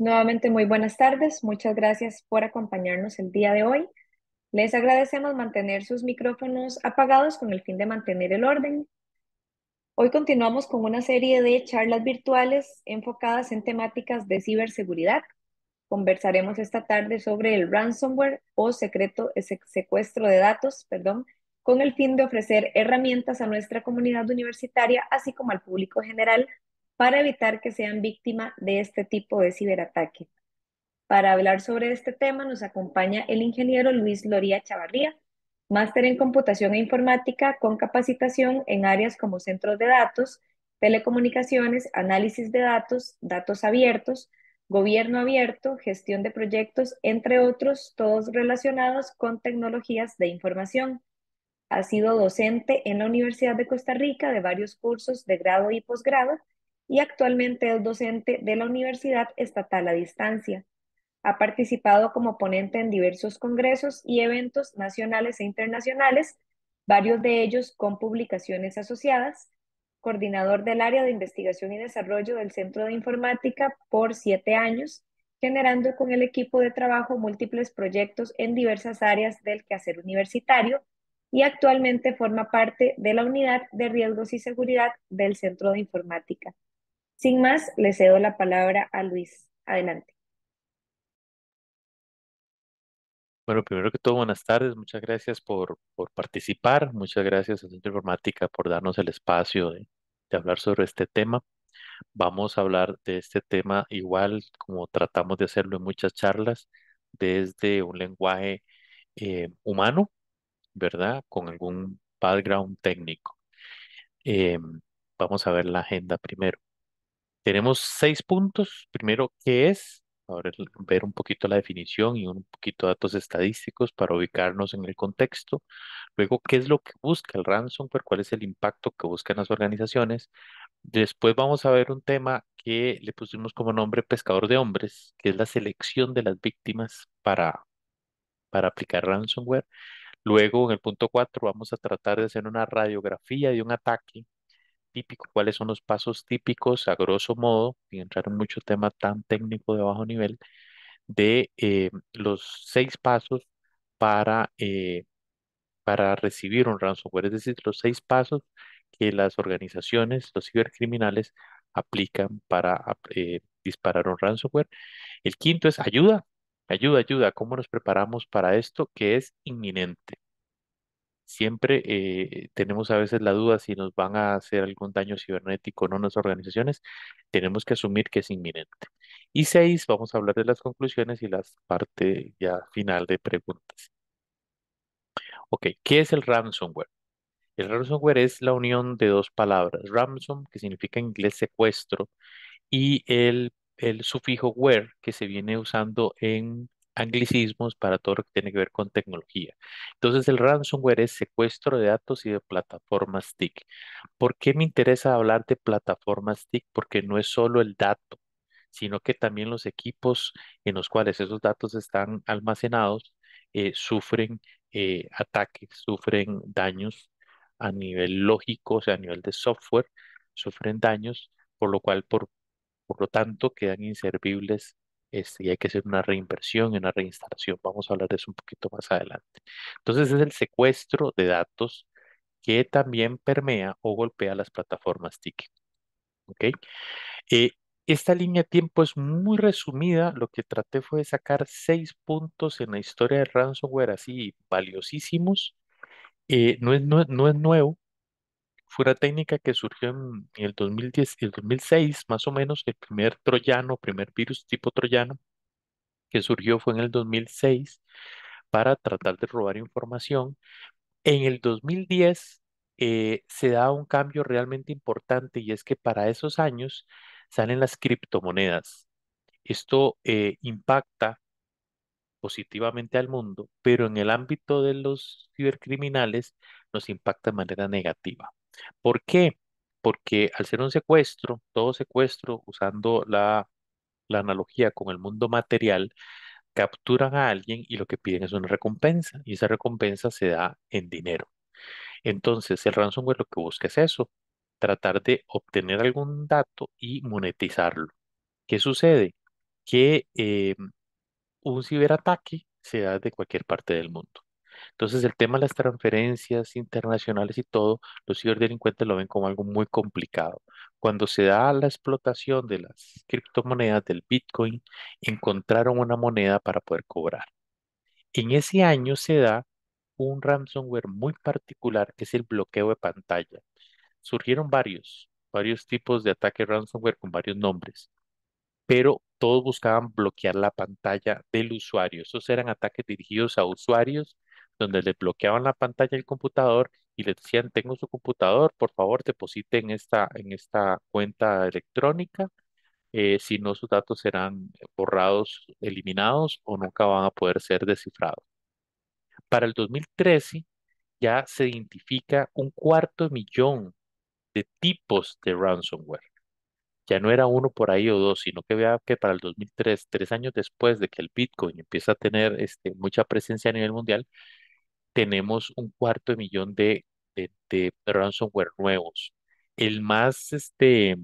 Nuevamente, muy buenas tardes. Muchas gracias por acompañarnos el día de hoy. Les agradecemos mantener sus micrófonos apagados con el fin de mantener el orden. Hoy continuamos con una serie de charlas virtuales enfocadas en temáticas de ciberseguridad. Conversaremos esta tarde sobre el ransomware o secreto, secuestro de datos, perdón, con el fin de ofrecer herramientas a nuestra comunidad universitaria, así como al público general, para evitar que sean víctima de este tipo de ciberataque. Para hablar sobre este tema nos acompaña el ingeniero Luis Loría Chavarría, máster en computación e informática con capacitación en áreas como centros de datos, telecomunicaciones, análisis de datos, datos abiertos, gobierno abierto, gestión de proyectos, entre otros, todos relacionados con tecnologías de información. Ha sido docente en la Universidad de Costa Rica de varios cursos de grado y posgrado y actualmente es docente de la Universidad Estatal a Distancia. Ha participado como ponente en diversos congresos y eventos nacionales e internacionales, varios de ellos con publicaciones asociadas, coordinador del área de investigación y desarrollo del Centro de Informática por siete años, generando con el equipo de trabajo múltiples proyectos en diversas áreas del quehacer universitario y actualmente forma parte de la unidad de riesgos y seguridad del Centro de Informática. Sin más, le cedo la palabra a Luis. Adelante. Bueno, primero que todo, buenas tardes. Muchas gracias por, por participar. Muchas gracias a Centro Informática por darnos el espacio de, hablar sobre este tema. Vamos a hablar de este tema igual como tratamos de hacerlo en muchas charlas, desde un lenguaje eh, humano, ¿verdad? Con algún background técnico. Em, vamos a ver la agenda primero. Tenemos seis puntos. Primero, ¿qué es? Ahora ver un poquito la definición y un poquito de datos estadísticos para ubicarnos en el contexto. Luego, ¿qué es lo que busca el ransomware? ¿Cuál es el impacto que buscan las organizaciones? Después vamos a ver un tema que le pusimos como nombre pescador de hombres, que es la selección de las víctimas para, para aplicar ransomware. Luego, en el punto 4, vamos a tratar de hacer una radiografía de un ataque cuáles son los pasos típicos, a grosso modo, y entrar en mucho tema tan técnico de bajo nivel, de eh, los seis pasos para, eh, para recibir un ransomware, es decir, los seis pasos que las organizaciones, los cibercriminales, aplican para eh, disparar un ransomware. El quinto es ayuda, ayuda, ayuda, ¿cómo nos preparamos para esto que es inminente? Siempre eh, tenemos a veces la duda si nos van a hacer algún daño cibernético o no nuestras organizaciones. Tenemos que asumir que es inminente. Y seis, vamos a hablar de las conclusiones y la parte ya final de preguntas. Ok, ¿qué es el ransomware? El ransomware es la unión de dos palabras, ransom, que significa en inglés secuestro, y el, el sufijo ware, que se viene usando en anglicismos para todo lo que tiene que ver con tecnología. Entonces, el ransomware es secuestro de datos y de plataformas TIC. ¿Por qué me interesa hablar de plataformas TIC? Porque no es solo el dato, sino que también los equipos en los cuales esos datos están almacenados eh, sufren eh, ataques, sufren daños a nivel lógico, o sea, a nivel de software, sufren daños, por lo cual, por, por lo tanto, quedan inservibles este, y hay que hacer una reinversión y una reinstalación. Vamos a hablar de eso un poquito más adelante. Entonces es el secuestro de datos que también permea o golpea las plataformas TIC. Eh, esta línea de tiempo es muy resumida. Lo que traté fue de sacar seis puntos en la historia de ransomware así valiosísimos. Eh, no es nuevo, fue una técnica que surgió en el 2010 el 2006, más o menos, el primer troyano, primer virus tipo troyano que surgió fue en el 2006 para tratar de robar información. En el 2010 eh, se da un cambio realmente importante y es que para esos años salen las criptomonedas. Esto eh, impacta positivamente al mundo, pero en el ámbito de los cibercriminales nos impacta de manera negativa. ¿Por qué? Porque al ser un secuestro, todo secuestro, usando la, analogía con el mundo material, capturan a alguien y lo que piden es una recompensa y esa recompensa se da en dinero. Entonces, el ransomware lo que busca es eso, tratar de obtener algún dato y monetizarlo. ¿Qué sucede? Que eh, un ciberataque se da de cualquier parte del mundo. Entonces, el tema de las transferencias internacionales y todo, los ciberdelincuentes lo ven como algo muy complicado. Cuando se da la explotación de las criptomonedas del Bitcoin, encontraron una moneda para poder cobrar. En ese año se da un ransomware muy particular, que es el bloqueo de pantalla. Surgieron varios, varios tipos de ataque ransomware con varios nombres, pero todos buscaban bloquear la pantalla del usuario. Esos eran ataques dirigidos a usuarios donde les bloqueaban la pantalla del computador y le decían, tengo su computador, por favor, deposite en esta, en esta cuenta electrónica, eh, si no sus datos serán borrados, eliminados o nunca van a poder ser descifrados. Para el 2013 ya se identifica un cuarto millón de tipos de ransomware. Ya no era uno por ahí o dos, sino que vea que para el 2003, tres años después de que el Bitcoin empieza a tener este, mucha presencia a nivel mundial, tenemos un cuarto de millón de, de, ransomware nuevos. El más este,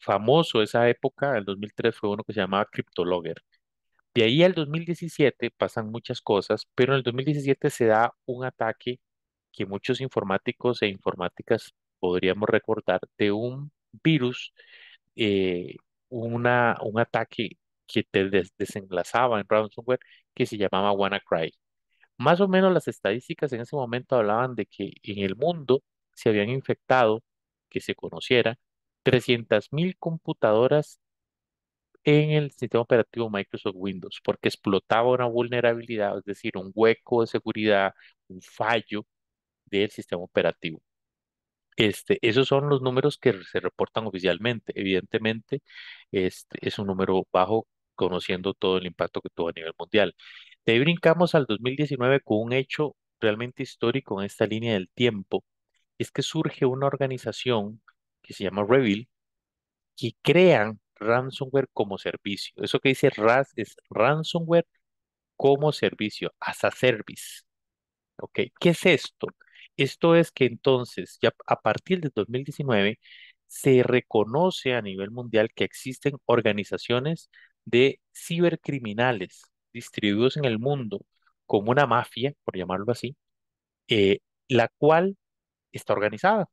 famoso de esa época, el 2003, fue uno que se llamaba CryptoLogger. De ahí al 2017 pasan muchas cosas, pero en el 2017 se da un ataque que muchos informáticos e informáticas podríamos recordar de un virus, eh, una, un ataque que te desenlazaba en ransomware que se llamaba WannaCry. Más o menos las estadísticas en ese momento hablaban de que en el mundo se habían infectado, que se conociera, 300.000 computadoras en el sistema operativo Microsoft Windows, porque explotaba una vulnerabilidad, es decir, un hueco de seguridad, un fallo del sistema operativo. Este, esos son los números que se reportan oficialmente. Evidentemente, este, es un número bajo conociendo todo el impacto que tuvo a nivel mundial. De ahí brincamos al 2019 con un hecho realmente histórico en esta línea del tiempo, es que surge una organización que se llama Revil, que crean ransomware como servicio. Eso que dice RAS es ransomware como servicio, as a service. ¿Qué es esto? Esto es que entonces, ya a partir de 2019, se reconoce a nivel mundial que existen organizaciones de cibercriminales distribuidos en el mundo como una mafia, por llamarlo así, eh, la cual está organizada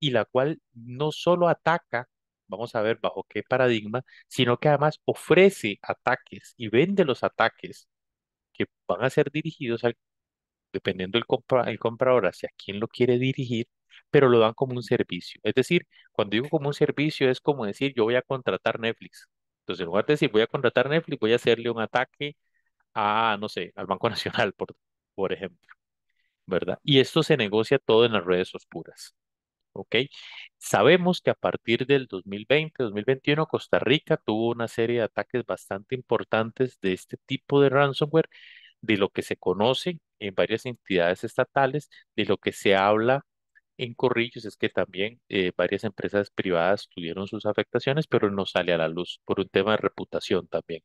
y la cual no solo ataca, vamos a ver bajo qué paradigma, sino que además ofrece ataques y vende los ataques que van a ser dirigidos al, dependiendo del el comprador hacia quién lo quiere dirigir, pero lo dan como un servicio. Es decir, cuando digo como un servicio es como decir yo voy a contratar Netflix entonces, en lugar de decir voy a contratar Netflix, voy a hacerle un ataque a, no sé, al Banco Nacional, por, por ejemplo. ¿Verdad? Y esto se negocia todo en las redes oscuras. ¿Ok? Sabemos que a partir del 2020-2021 Costa Rica tuvo una serie de ataques bastante importantes de este tipo de ransomware, de lo que se conoce en varias entidades estatales, de lo que se habla en Corrillos es que también eh, varias empresas privadas tuvieron sus afectaciones, pero no sale a la luz por un tema de reputación también.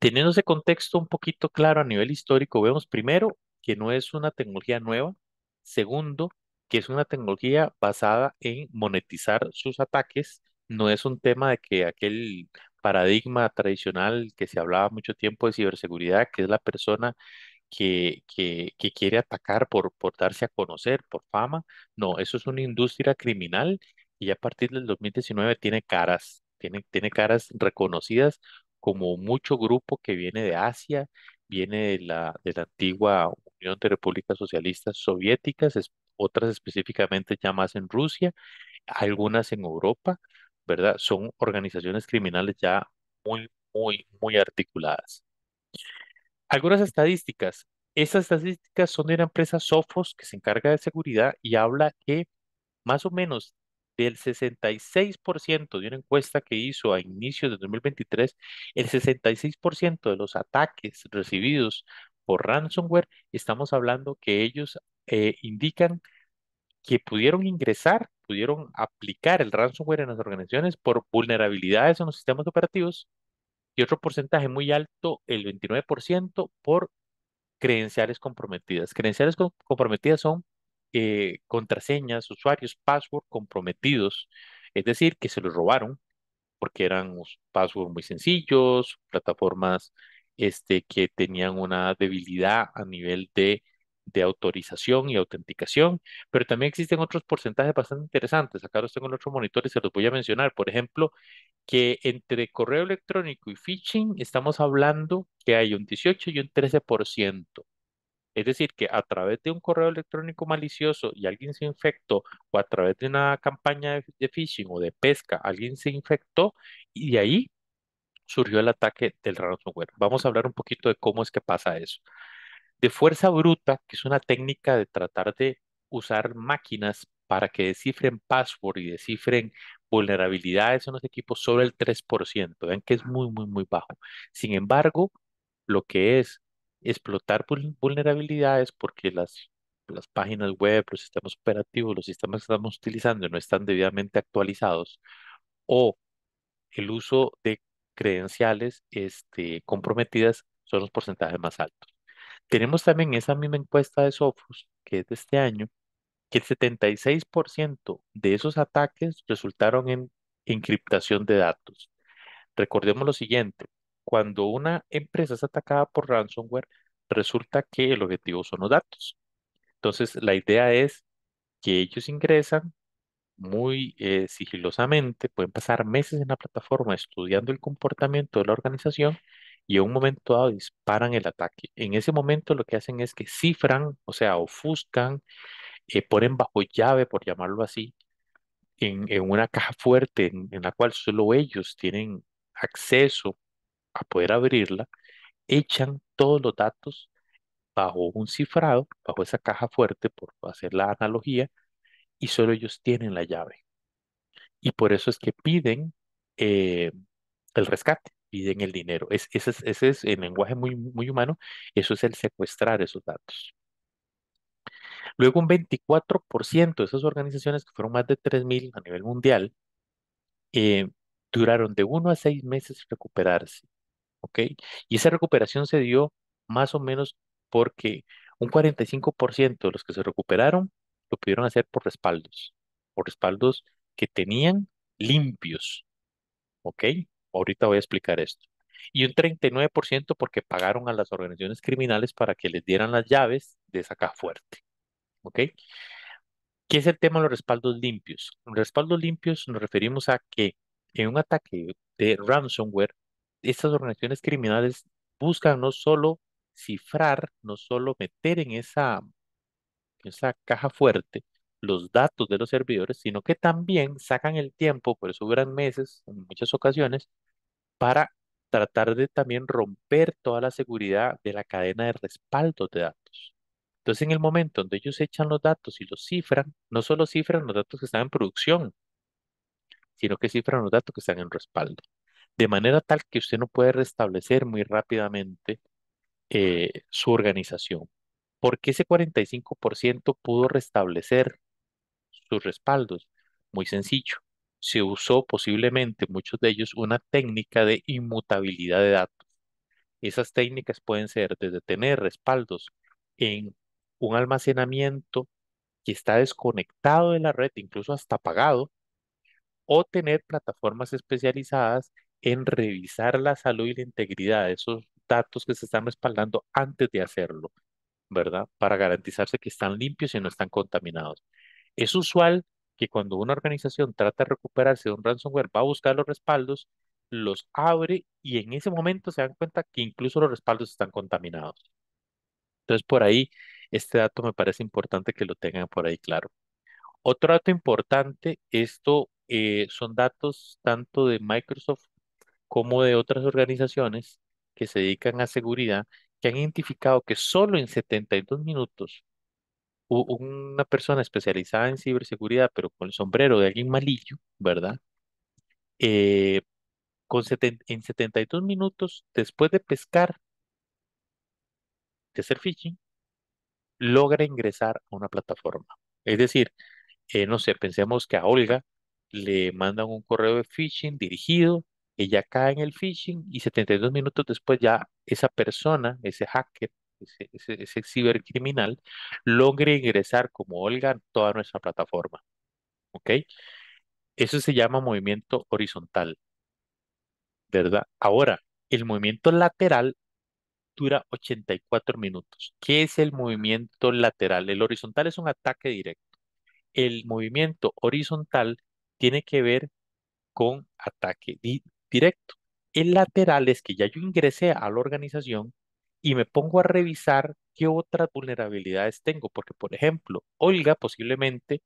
Teniendo ese contexto un poquito claro a nivel histórico, vemos primero que no es una tecnología nueva, segundo, que es una tecnología basada en monetizar sus ataques, no es un tema de que aquel paradigma tradicional que se hablaba mucho tiempo de ciberseguridad, que es la persona que, que, quiere atacar por, por darse a conocer, por fama. No, eso es una industria criminal y a partir del 2019 tiene caras, tiene, tiene caras reconocidas como mucho grupo que viene de Asia, viene de la, de la antigua Unión de Repúblicas Socialistas Soviéticas, es, otras específicamente ya más en Rusia, algunas en Europa, ¿verdad? Son organizaciones criminales ya muy, muy, muy articuladas. Algunas estadísticas. Esas estadísticas son de una empresa Sophos que se encarga de seguridad y habla que más o menos del 66% de una encuesta que hizo a inicios de 2023, el 66% de los ataques recibidos por ransomware, estamos hablando que ellos eh, indican que pudieron ingresar, pudieron aplicar el ransomware en las organizaciones por vulnerabilidades en los sistemas operativos, y otro porcentaje muy alto, el 29%, por credenciales comprometidas. Credenciales comprometidas son eh, contraseñas, usuarios, password comprometidos, es decir, que se los robaron porque eran passwords muy sencillos, plataformas este, que tenían una debilidad a nivel de de autorización y autenticación, pero también existen otros porcentajes bastante interesantes. Acá los tengo en otro monitor y se los voy a mencionar. Por ejemplo, que entre correo electrónico y phishing estamos hablando que hay un 18 y un 13%. Es decir, que a través de un correo electrónico malicioso y alguien se infectó, o a través de una campaña de phishing o de pesca, alguien se infectó y de ahí surgió el ataque del ransomware. Vamos a hablar un poquito de cómo es que pasa eso de fuerza bruta, que es una técnica de tratar de usar máquinas para que descifren password y descifren vulnerabilidades en los equipos sobre el 3%. Vean que es muy, muy, muy bajo. Sin embargo, lo que es explotar vulnerabilidades porque las, las páginas web, los sistemas operativos, los sistemas que estamos utilizando no están debidamente actualizados o el uso de credenciales este, comprometidas son los porcentajes más altos. Tenemos también esa misma encuesta de Sophos, que es de este año, que el 76% de esos ataques resultaron en encriptación de datos. Recordemos lo siguiente, cuando una empresa es atacada por ransomware, resulta que el objetivo son los datos. Entonces, la idea es que ellos ingresan muy eh, sigilosamente, pueden pasar meses en la plataforma estudiando el comportamiento de la organización y en un momento dado disparan el ataque. En ese momento lo que hacen es que cifran, o sea, ofuscan, eh, ponen bajo llave, por llamarlo así, en, una caja fuerte en, la cual solo ellos tienen acceso a poder abrirla, echan todos los datos bajo un cifrado, bajo esa caja fuerte, por hacer la analogía, y solo ellos tienen la llave. Y por eso es que piden eh, el rescate piden el dinero. Es, ese, es, el lenguaje muy, muy humano, eso es el secuestrar esos datos. Luego un 24% de esas organizaciones, que fueron más de 3.000 a nivel mundial, eh, duraron de 1 a 6 meses recuperarse. ¿ok? Y esa recuperación se dio más o menos porque un 45% de los que se recuperaron lo pudieron hacer por respaldos, por respaldos que tenían limpios. ¿Ok? Ahorita voy a explicar esto. Y un 39% porque pagaron a las organizaciones criminales para que les dieran las llaves de esa caja fuerte. ¿Ok? ¿Qué es el tema de los respaldos limpios? Los respaldos limpios nos referimos a que en un ataque de ransomware, estas organizaciones criminales buscan no solo cifrar, no solo meter en esa, esa caja fuerte los datos de los servidores, sino que también sacan el tiempo, por eso duran meses en muchas ocasiones, para tratar de también romper toda la seguridad de la cadena de respaldo de datos. Entonces, en el momento donde ellos echan los datos y los cifran, no solo cifran los datos que están en producción, sino que cifran los datos que están en respaldo. De manera tal que usted no puede restablecer muy rápidamente eh, su organización. Porque ese 45% pudo restablecer sus respaldos? Muy sencillo se usó posiblemente, muchos de ellos, una técnica de inmutabilidad de datos. Esas técnicas pueden ser desde tener respaldos en un almacenamiento que está desconectado de la red, incluso hasta apagado, o tener plataformas especializadas en revisar la salud y la integridad de esos datos que se están respaldando antes de hacerlo, ¿verdad? Para garantizarse que están limpios y no están contaminados. Es usual que cuando una organización trata de recuperarse de un ransomware, va a buscar los respaldos, los abre y en ese momento se dan cuenta que incluso los respaldos están contaminados. Entonces, por ahí, este dato me parece importante que lo tengan por ahí claro. Otro dato importante, esto eh, son datos tanto de Microsoft como de otras organizaciones que se dedican a seguridad, que han identificado que solo en 72 minutos una persona especializada en ciberseguridad, pero con el sombrero de alguien malillo, ¿verdad? Eh, con en 72 minutos después de pescar, de hacer phishing, logra ingresar a una plataforma. Es decir, eh, no sé, pensemos que a Olga le mandan un correo de phishing dirigido, ella cae en el phishing y 72 minutos después ya esa persona, ese hacker, ese, ese, cibercriminal, logre ingresar como Olga toda nuestra plataforma. ¿Ok? Eso se llama movimiento horizontal. ¿Verdad? Ahora, el movimiento lateral dura 84 minutos. ¿Qué es el movimiento lateral? El horizontal es un ataque directo. El movimiento horizontal tiene que ver con ataque directo. El lateral es que ya yo ingresé a la organización, y me pongo a revisar qué otras vulnerabilidades tengo, porque por ejemplo, Olga posiblemente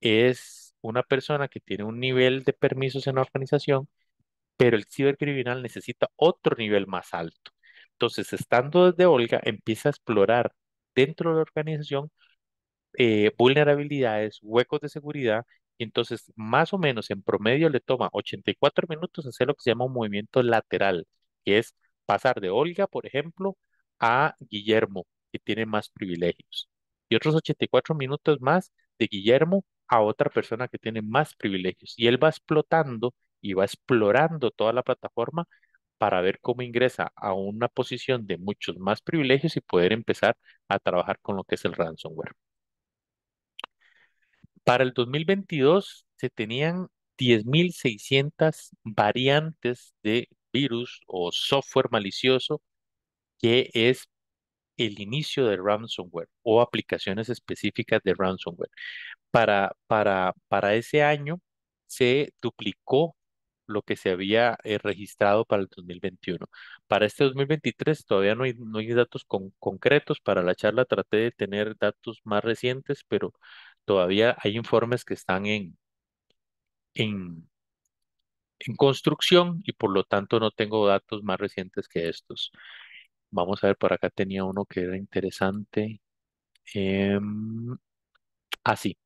es una persona que tiene un nivel de permisos en la organización, pero el cibercriminal necesita otro nivel más alto. Entonces, estando desde Olga, empieza a explorar dentro de la organización eh, vulnerabilidades, huecos de seguridad, y entonces más o menos en promedio le toma 84 minutos hacer lo que se llama un movimiento lateral, que es pasar de Olga, por ejemplo, a Guillermo, que tiene más privilegios, y otros 84 minutos más de Guillermo a otra persona que tiene más privilegios. Y él va explotando y va explorando toda la plataforma para ver cómo ingresa a una posición de muchos más privilegios y poder empezar a trabajar con lo que es el ransomware. Para el 2022 se tenían 10.600 variantes de virus o software malicioso que es el inicio de ransomware o aplicaciones específicas de ransomware. Para, para, para ese año se duplicó lo que se había eh, registrado para el 2021. Para este 2023 todavía no hay, datos concretos. Para la charla traté de tener datos más recientes, pero todavía hay informes que están en, en, en construcción y por lo tanto no tengo datos más recientes que estos. Vamos a ver, por acá tenía uno que era interesante. Eh, ah, sí,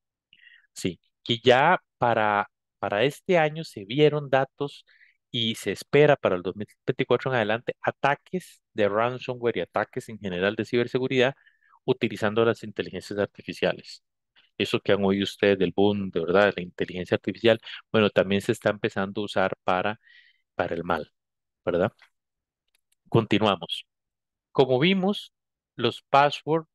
sí. Que ya para, para este año se vieron datos y se espera para el 2024 en adelante ataques de ransomware y ataques en general de ciberseguridad utilizando las inteligencias artificiales. Eso que han oído ustedes del boom, de verdad, de la inteligencia artificial, bueno, también se está empezando a usar para, para el mal, ¿verdad? Continuamos. Como vimos, los passwords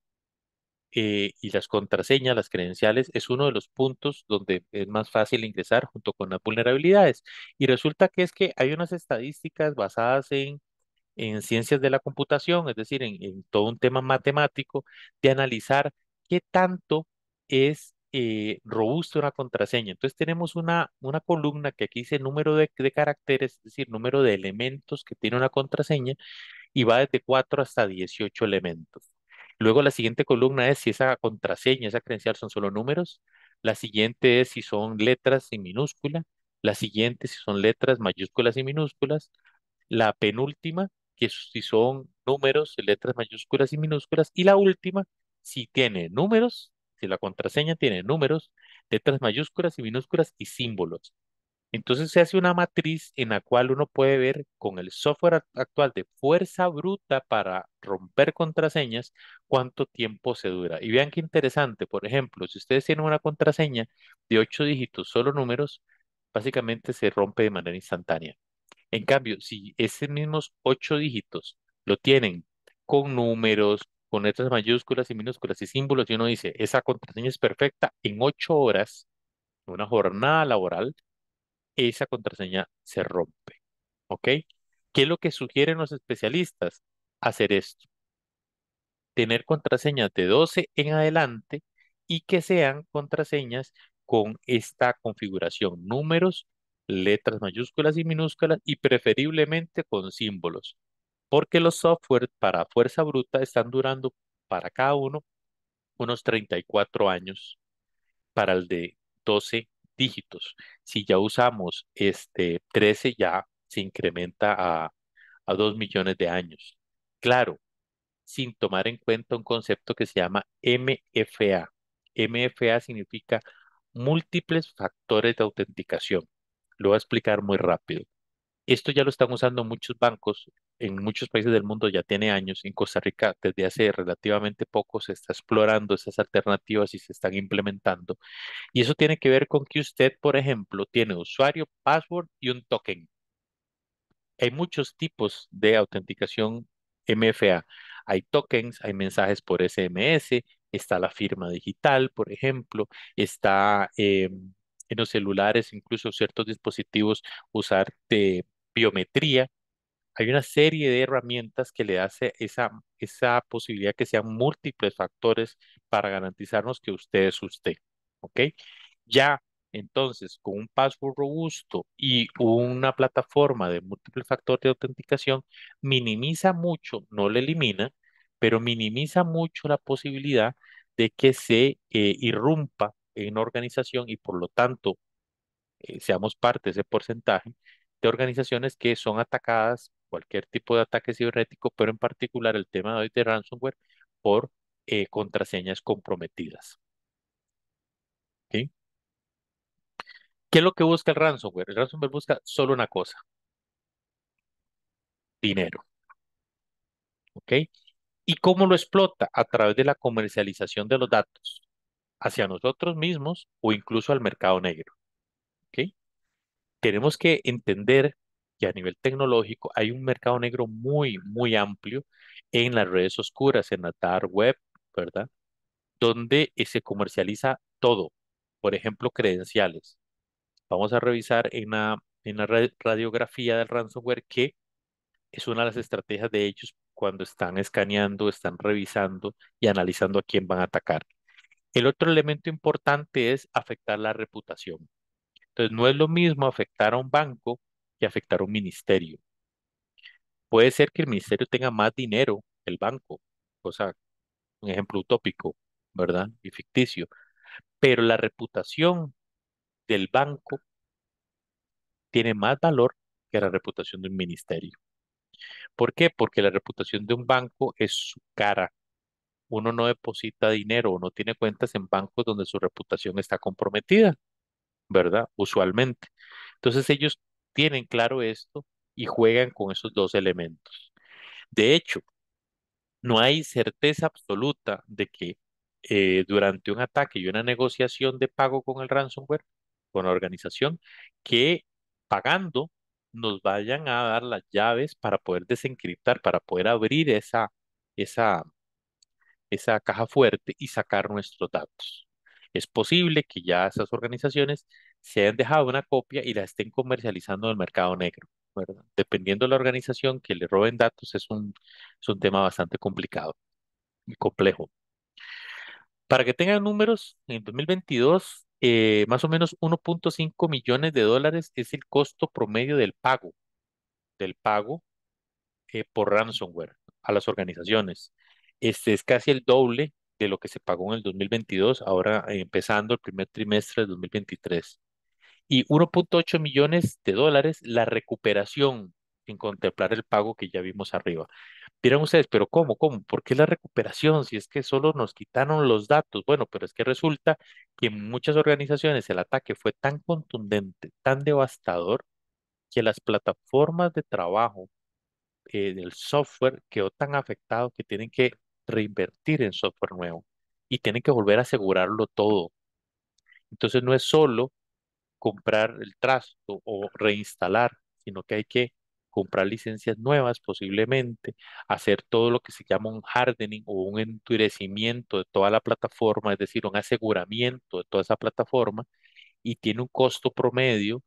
eh, y las contraseñas, las credenciales, es uno de los puntos donde es más fácil ingresar junto con las vulnerabilidades. Y resulta que es que hay unas estadísticas basadas en, en ciencias de la computación, es decir, en, todo un tema matemático, de analizar qué tanto es eh, robusta una contraseña. Entonces tenemos una, una columna que aquí dice número de, de caracteres, es decir, número de elementos que tiene una contraseña, y va desde 4 hasta 18 elementos. Luego la siguiente columna es si esa contraseña, esa credencial son solo números. La siguiente es si son letras y minúscula. La siguiente si son letras mayúsculas y minúsculas. La penúltima, que si son números, letras mayúsculas y minúsculas. Y la última, si tiene números, si la contraseña tiene números, letras mayúsculas y minúsculas y símbolos. Entonces se hace una matriz en la cual uno puede ver con el software actual de fuerza bruta para romper contraseñas cuánto tiempo se dura. Y vean qué interesante, por ejemplo, si ustedes tienen una contraseña de ocho dígitos, solo números, básicamente se rompe de manera instantánea. En cambio, si esos mismos ocho dígitos lo tienen con números, con letras mayúsculas y minúsculas y símbolos, y uno dice, esa contraseña es perfecta, en ocho horas, una jornada laboral, esa contraseña se rompe. ¿Ok? ¿Qué es lo que sugieren los especialistas? Hacer esto. Tener contraseñas de 12 en adelante y que sean contraseñas con esta configuración. Números, letras mayúsculas y minúsculas y preferiblemente con símbolos. Porque los software para fuerza bruta están durando para cada uno unos 34 años. Para el de 12 dígitos. Si ya usamos este 13, ya se incrementa a, a 2 millones de años. Claro, sin tomar en cuenta un concepto que se llama MFA. MFA significa múltiples factores de autenticación. Lo voy a explicar muy rápido. Esto ya lo están usando muchos bancos en muchos países del mundo ya tiene años. En Costa Rica, desde hace relativamente poco, se está explorando esas alternativas y se están implementando. Y eso tiene que ver con que usted, por ejemplo, tiene usuario, password y un token. Hay muchos tipos de autenticación MFA. Hay tokens, hay mensajes por SMS, está la firma digital, por ejemplo, está eh, en los celulares, incluso ciertos dispositivos, usar de biometría hay una serie de herramientas que le hace esa, esa posibilidad que sean múltiples factores para garantizarnos que usted es usted. ¿Ok? Ya, entonces, con un password robusto y una plataforma de múltiples factores de autenticación, minimiza mucho, no le elimina, pero minimiza mucho la posibilidad de que se eh, irrumpa en organización y por lo tanto eh, seamos parte de ese porcentaje de organizaciones que son atacadas cualquier tipo de ataque cibernético, pero en particular el tema de hoy de ransomware por eh, contraseñas comprometidas. ¿Qué es lo que busca el ransomware? El ransomware busca solo una cosa, dinero. ¿Ok? ¿Y cómo lo explota? A través de la comercialización de los datos hacia nosotros mismos o incluso al mercado negro. ¿Ok? Tenemos que entender a nivel tecnológico hay un mercado negro muy, muy amplio en las redes oscuras, en la dark web, ¿verdad? Donde eh, se comercializa todo. Por ejemplo, credenciales. Vamos a revisar en la, en la radiografía del ransomware que es una de las estrategias de ellos cuando están escaneando, están revisando y analizando a quién van a atacar. El otro elemento importante es afectar la reputación. Entonces, no es lo mismo afectar a un banco que afectar a un ministerio. Puede ser que el ministerio tenga más dinero que el banco, cosa, un ejemplo utópico, ¿verdad? Y ficticio. Pero la reputación del banco tiene más valor que la reputación de un ministerio. ¿Por qué? Porque la reputación de un banco es su cara. Uno no deposita dinero o no tiene cuentas en bancos donde su reputación está comprometida, ¿verdad? Usualmente. Entonces ellos tienen claro esto y juegan con esos dos elementos. De hecho, no hay certeza absoluta de que eh, durante un ataque y una negociación de pago con el ransomware, con la organización, que pagando nos vayan a dar las llaves para poder desencriptar, para poder abrir esa, esa, esa caja fuerte y sacar nuestros datos. Es posible que ya esas organizaciones se hayan dejado una copia y la estén comercializando en el mercado negro. Dependiendo de la organización que le roben datos, es un, es un tema bastante complicado y complejo. Para que tengan números, en 2022, eh, más o menos 1.5 millones de dólares es el costo promedio del pago, del pago eh, por ransomware a las organizaciones. Este es casi el doble de lo que se pagó en el 2022, ahora eh, empezando el primer trimestre del 2023 y 1.8 millones de dólares la recuperación sin contemplar el pago que ya vimos arriba. Dirán ustedes, pero ¿cómo? ¿Cómo? ¿Por qué la recuperación si es que solo nos quitaron los datos? Bueno, pero es que resulta que en muchas organizaciones el ataque fue tan contundente, tan devastador, que las plataformas de trabajo eh, del software quedó tan afectado que tienen que reinvertir en software nuevo y tienen que volver a asegurarlo todo. Entonces no es solo comprar el trasto o reinstalar, sino que hay que comprar licencias nuevas posiblemente, hacer todo lo que se llama un hardening o un endurecimiento de toda la plataforma, es decir, un aseguramiento de toda esa plataforma y tiene un costo promedio,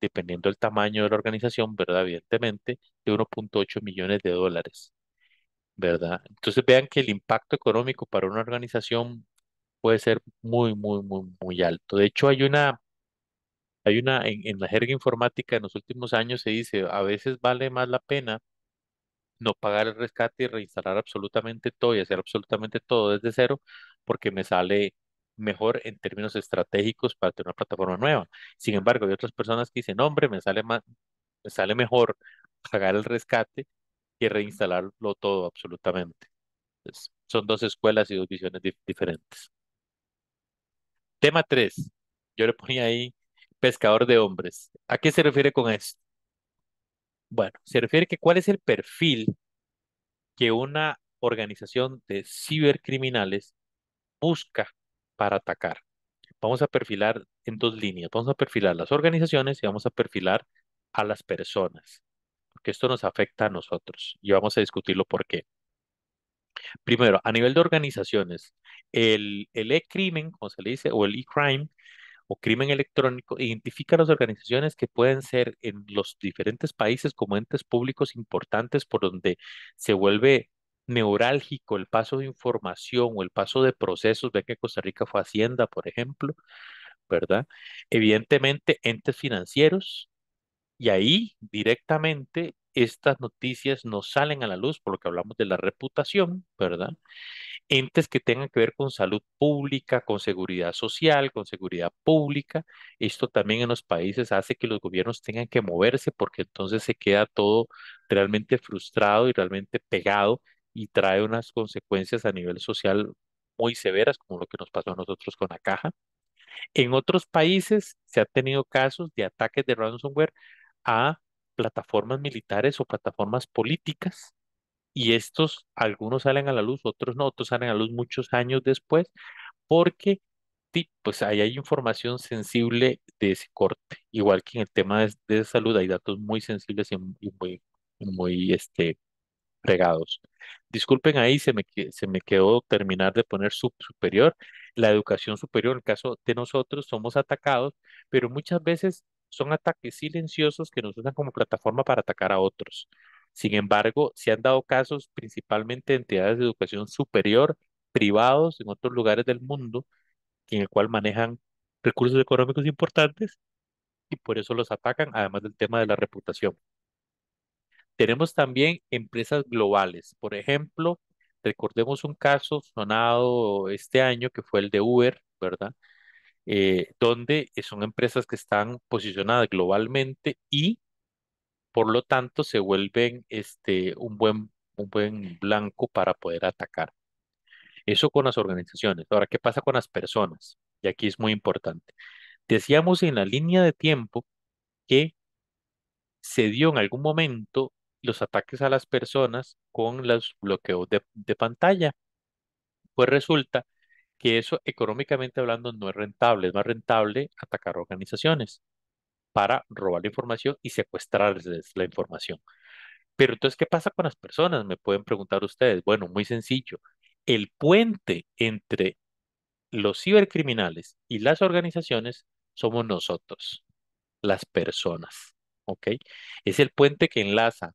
dependiendo del tamaño de la organización, ¿verdad? Evidentemente, de 1.8 millones de dólares, ¿verdad? Entonces vean que el impacto económico para una organización puede ser muy, muy, muy, muy alto. De hecho, hay una hay una, en, la jerga informática en los últimos años se dice, a veces vale más la pena no pagar el rescate y reinstalar absolutamente todo y hacer absolutamente todo desde cero porque me sale mejor en términos estratégicos para tener una plataforma nueva. Sin embargo, hay otras personas que dicen, hombre, me sale más, me sale mejor pagar el rescate y reinstalarlo todo absolutamente. son dos escuelas y dos visiones diferentes. Tema 3. Yo le ponía ahí pescador de hombres. ¿A qué se refiere con esto? Bueno, se refiere que cuál es el perfil que una organización de cibercriminales busca para atacar. Vamos a perfilar en dos líneas. Vamos a perfilar las organizaciones y vamos a perfilar a las personas, porque esto nos afecta a nosotros y vamos a discutirlo por qué. Primero, a nivel de organizaciones, el, el e-crimen, como se le dice, o el e-crime, o crimen electrónico, identifica las organizaciones que pueden ser en los diferentes países como entes públicos importantes por donde se vuelve neurálgico el paso de información o el paso de procesos. Ve que Costa Rica fue Hacienda, por ejemplo, ¿verdad? Evidentemente, entes financieros y ahí directamente estas noticias nos salen a la luz por lo que hablamos de la reputación, ¿verdad? entes que tengan que ver con salud pública, con seguridad social, con seguridad pública. Esto también en los países hace que los gobiernos tengan que moverse porque entonces se queda todo realmente frustrado y realmente pegado y trae unas consecuencias a nivel social muy severas, como lo que nos pasó a nosotros con la caja. En otros países se han tenido casos de ataques de ransomware a plataformas militares o plataformas políticas y estos, algunos salen a la luz, otros no, otros salen a la luz muchos años después, porque pues ahí hay información sensible de ese corte, igual que en el tema de, salud hay datos muy sensibles y muy, muy este, regados. Disculpen ahí, se me, se me quedó terminar de poner sub superior, la educación superior, en el caso de nosotros somos atacados, pero muchas veces son ataques silenciosos que nos usan como plataforma para atacar a otros. Sin embargo, se han dado casos principalmente de entidades de educación superior, privados en otros lugares del mundo, en el cual manejan recursos económicos importantes y por eso los atacan, además del tema de la reputación. Tenemos también empresas globales. Por ejemplo, recordemos un caso sonado este año que fue el de Uber, ¿verdad? Eh, donde son empresas que están posicionadas globalmente y por lo tanto, se vuelven este, un, buen, un buen blanco para poder atacar. Eso con las organizaciones. Ahora, ¿qué pasa con las personas? Y aquí es muy importante. Decíamos en la línea de tiempo que se dio en algún momento los ataques a las personas con los bloqueos de pantalla. Pues resulta que eso económicamente hablando no es rentable, es más rentable atacar organizaciones para robar la información y secuestrarles la información. Pero entonces, ¿qué pasa con las personas? Me pueden preguntar ustedes. Bueno, muy sencillo. El puente entre los cibercriminales y las organizaciones somos nosotros, las personas. ¿Ok? Es el puente que enlaza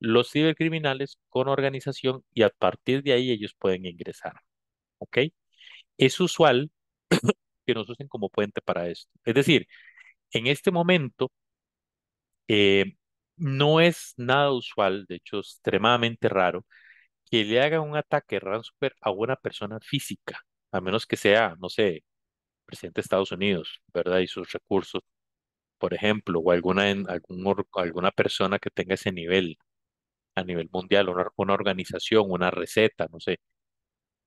los cibercriminales con organización y a partir de ahí ellos pueden ingresar. ¿Ok? Es usual que nos usen como puente para esto. Es decir, en este momento, eh, no es nada usual, de hecho, extremadamente raro, que le haga un ataque ransomware a una persona física, a menos que sea, no sé, presidente de Estados Unidos, ¿verdad? Y sus recursos, por ejemplo, o alguna, alguna persona que tenga ese nivel a nivel mundial, una, organización, una receta, no sé,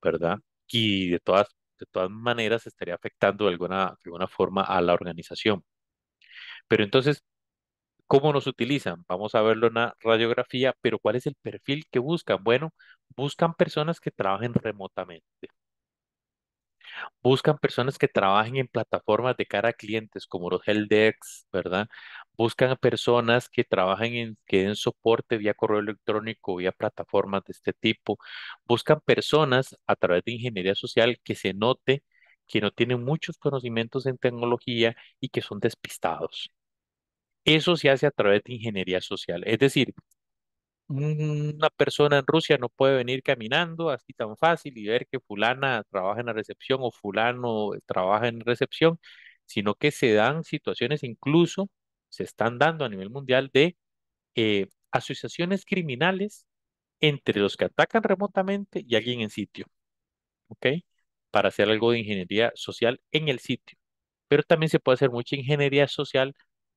¿verdad? Y de todas, de todas maneras estaría afectando alguna, de alguna forma a la organización. Pero entonces, ¿cómo nos utilizan? Vamos a verlo en la radiografía, pero ¿cuál es el perfil que buscan? Bueno, buscan personas que trabajen remotamente. Buscan personas que trabajen en plataformas de cara a clientes como los Heldex, ¿verdad? Buscan personas que trabajen en, que den soporte vía correo electrónico, vía plataformas de este tipo. Buscan personas a través de ingeniería social que se note que no tienen muchos conocimientos en tecnología y que son despistados. Eso se hace a través de ingeniería social. Es decir, mm. una persona en Rusia no puede venir caminando así tan fácil y ver que fulana trabaja en la recepción o fulano trabaja en recepción, sino que se dan situaciones incluso, se están dando a nivel mundial de eh, asociaciones criminales entre los que atacan remotamente y alguien en sitio, ¿ok? Para hacer algo de ingeniería social en el sitio. Pero también se puede hacer mucha ingeniería social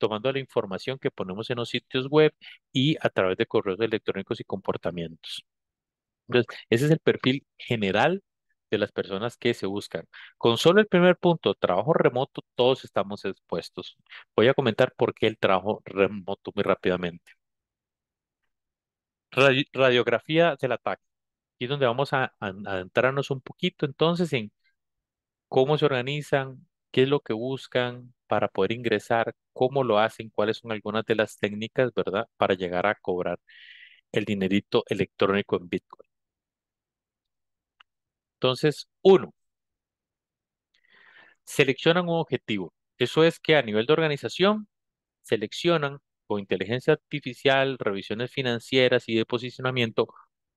tomando la información que ponemos en los sitios web y a través de correos electrónicos y comportamientos. Entonces, ese es el perfil general de las personas que se buscan. Con solo el primer punto, trabajo remoto, todos estamos expuestos. Voy a comentar por qué el trabajo remoto muy rápidamente. radiografía del ataque. Aquí es donde vamos a, adentrarnos un poquito entonces en cómo se organizan, qué es lo que buscan, para poder ingresar, cómo lo hacen, cuáles son algunas de las técnicas, ¿verdad? Para llegar a cobrar el dinerito electrónico en Bitcoin. Entonces, uno, seleccionan un objetivo. Eso es que a nivel de organización seleccionan con inteligencia artificial, revisiones financieras y de posicionamiento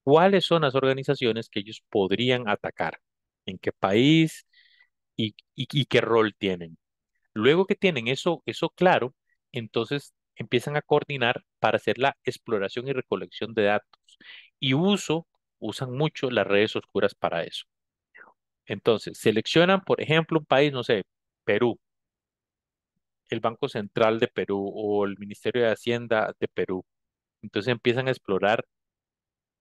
cuáles son las organizaciones que ellos podrían atacar, en qué país y, y qué rol tienen. Luego que tienen eso, eso claro, entonces empiezan a coordinar para hacer la exploración y recolección de datos. Y uso, usan mucho las redes oscuras para eso. Entonces, seleccionan, por ejemplo, un país, no sé, Perú, el Banco Central de Perú o el Ministerio de Hacienda de Perú. Entonces empiezan a explorar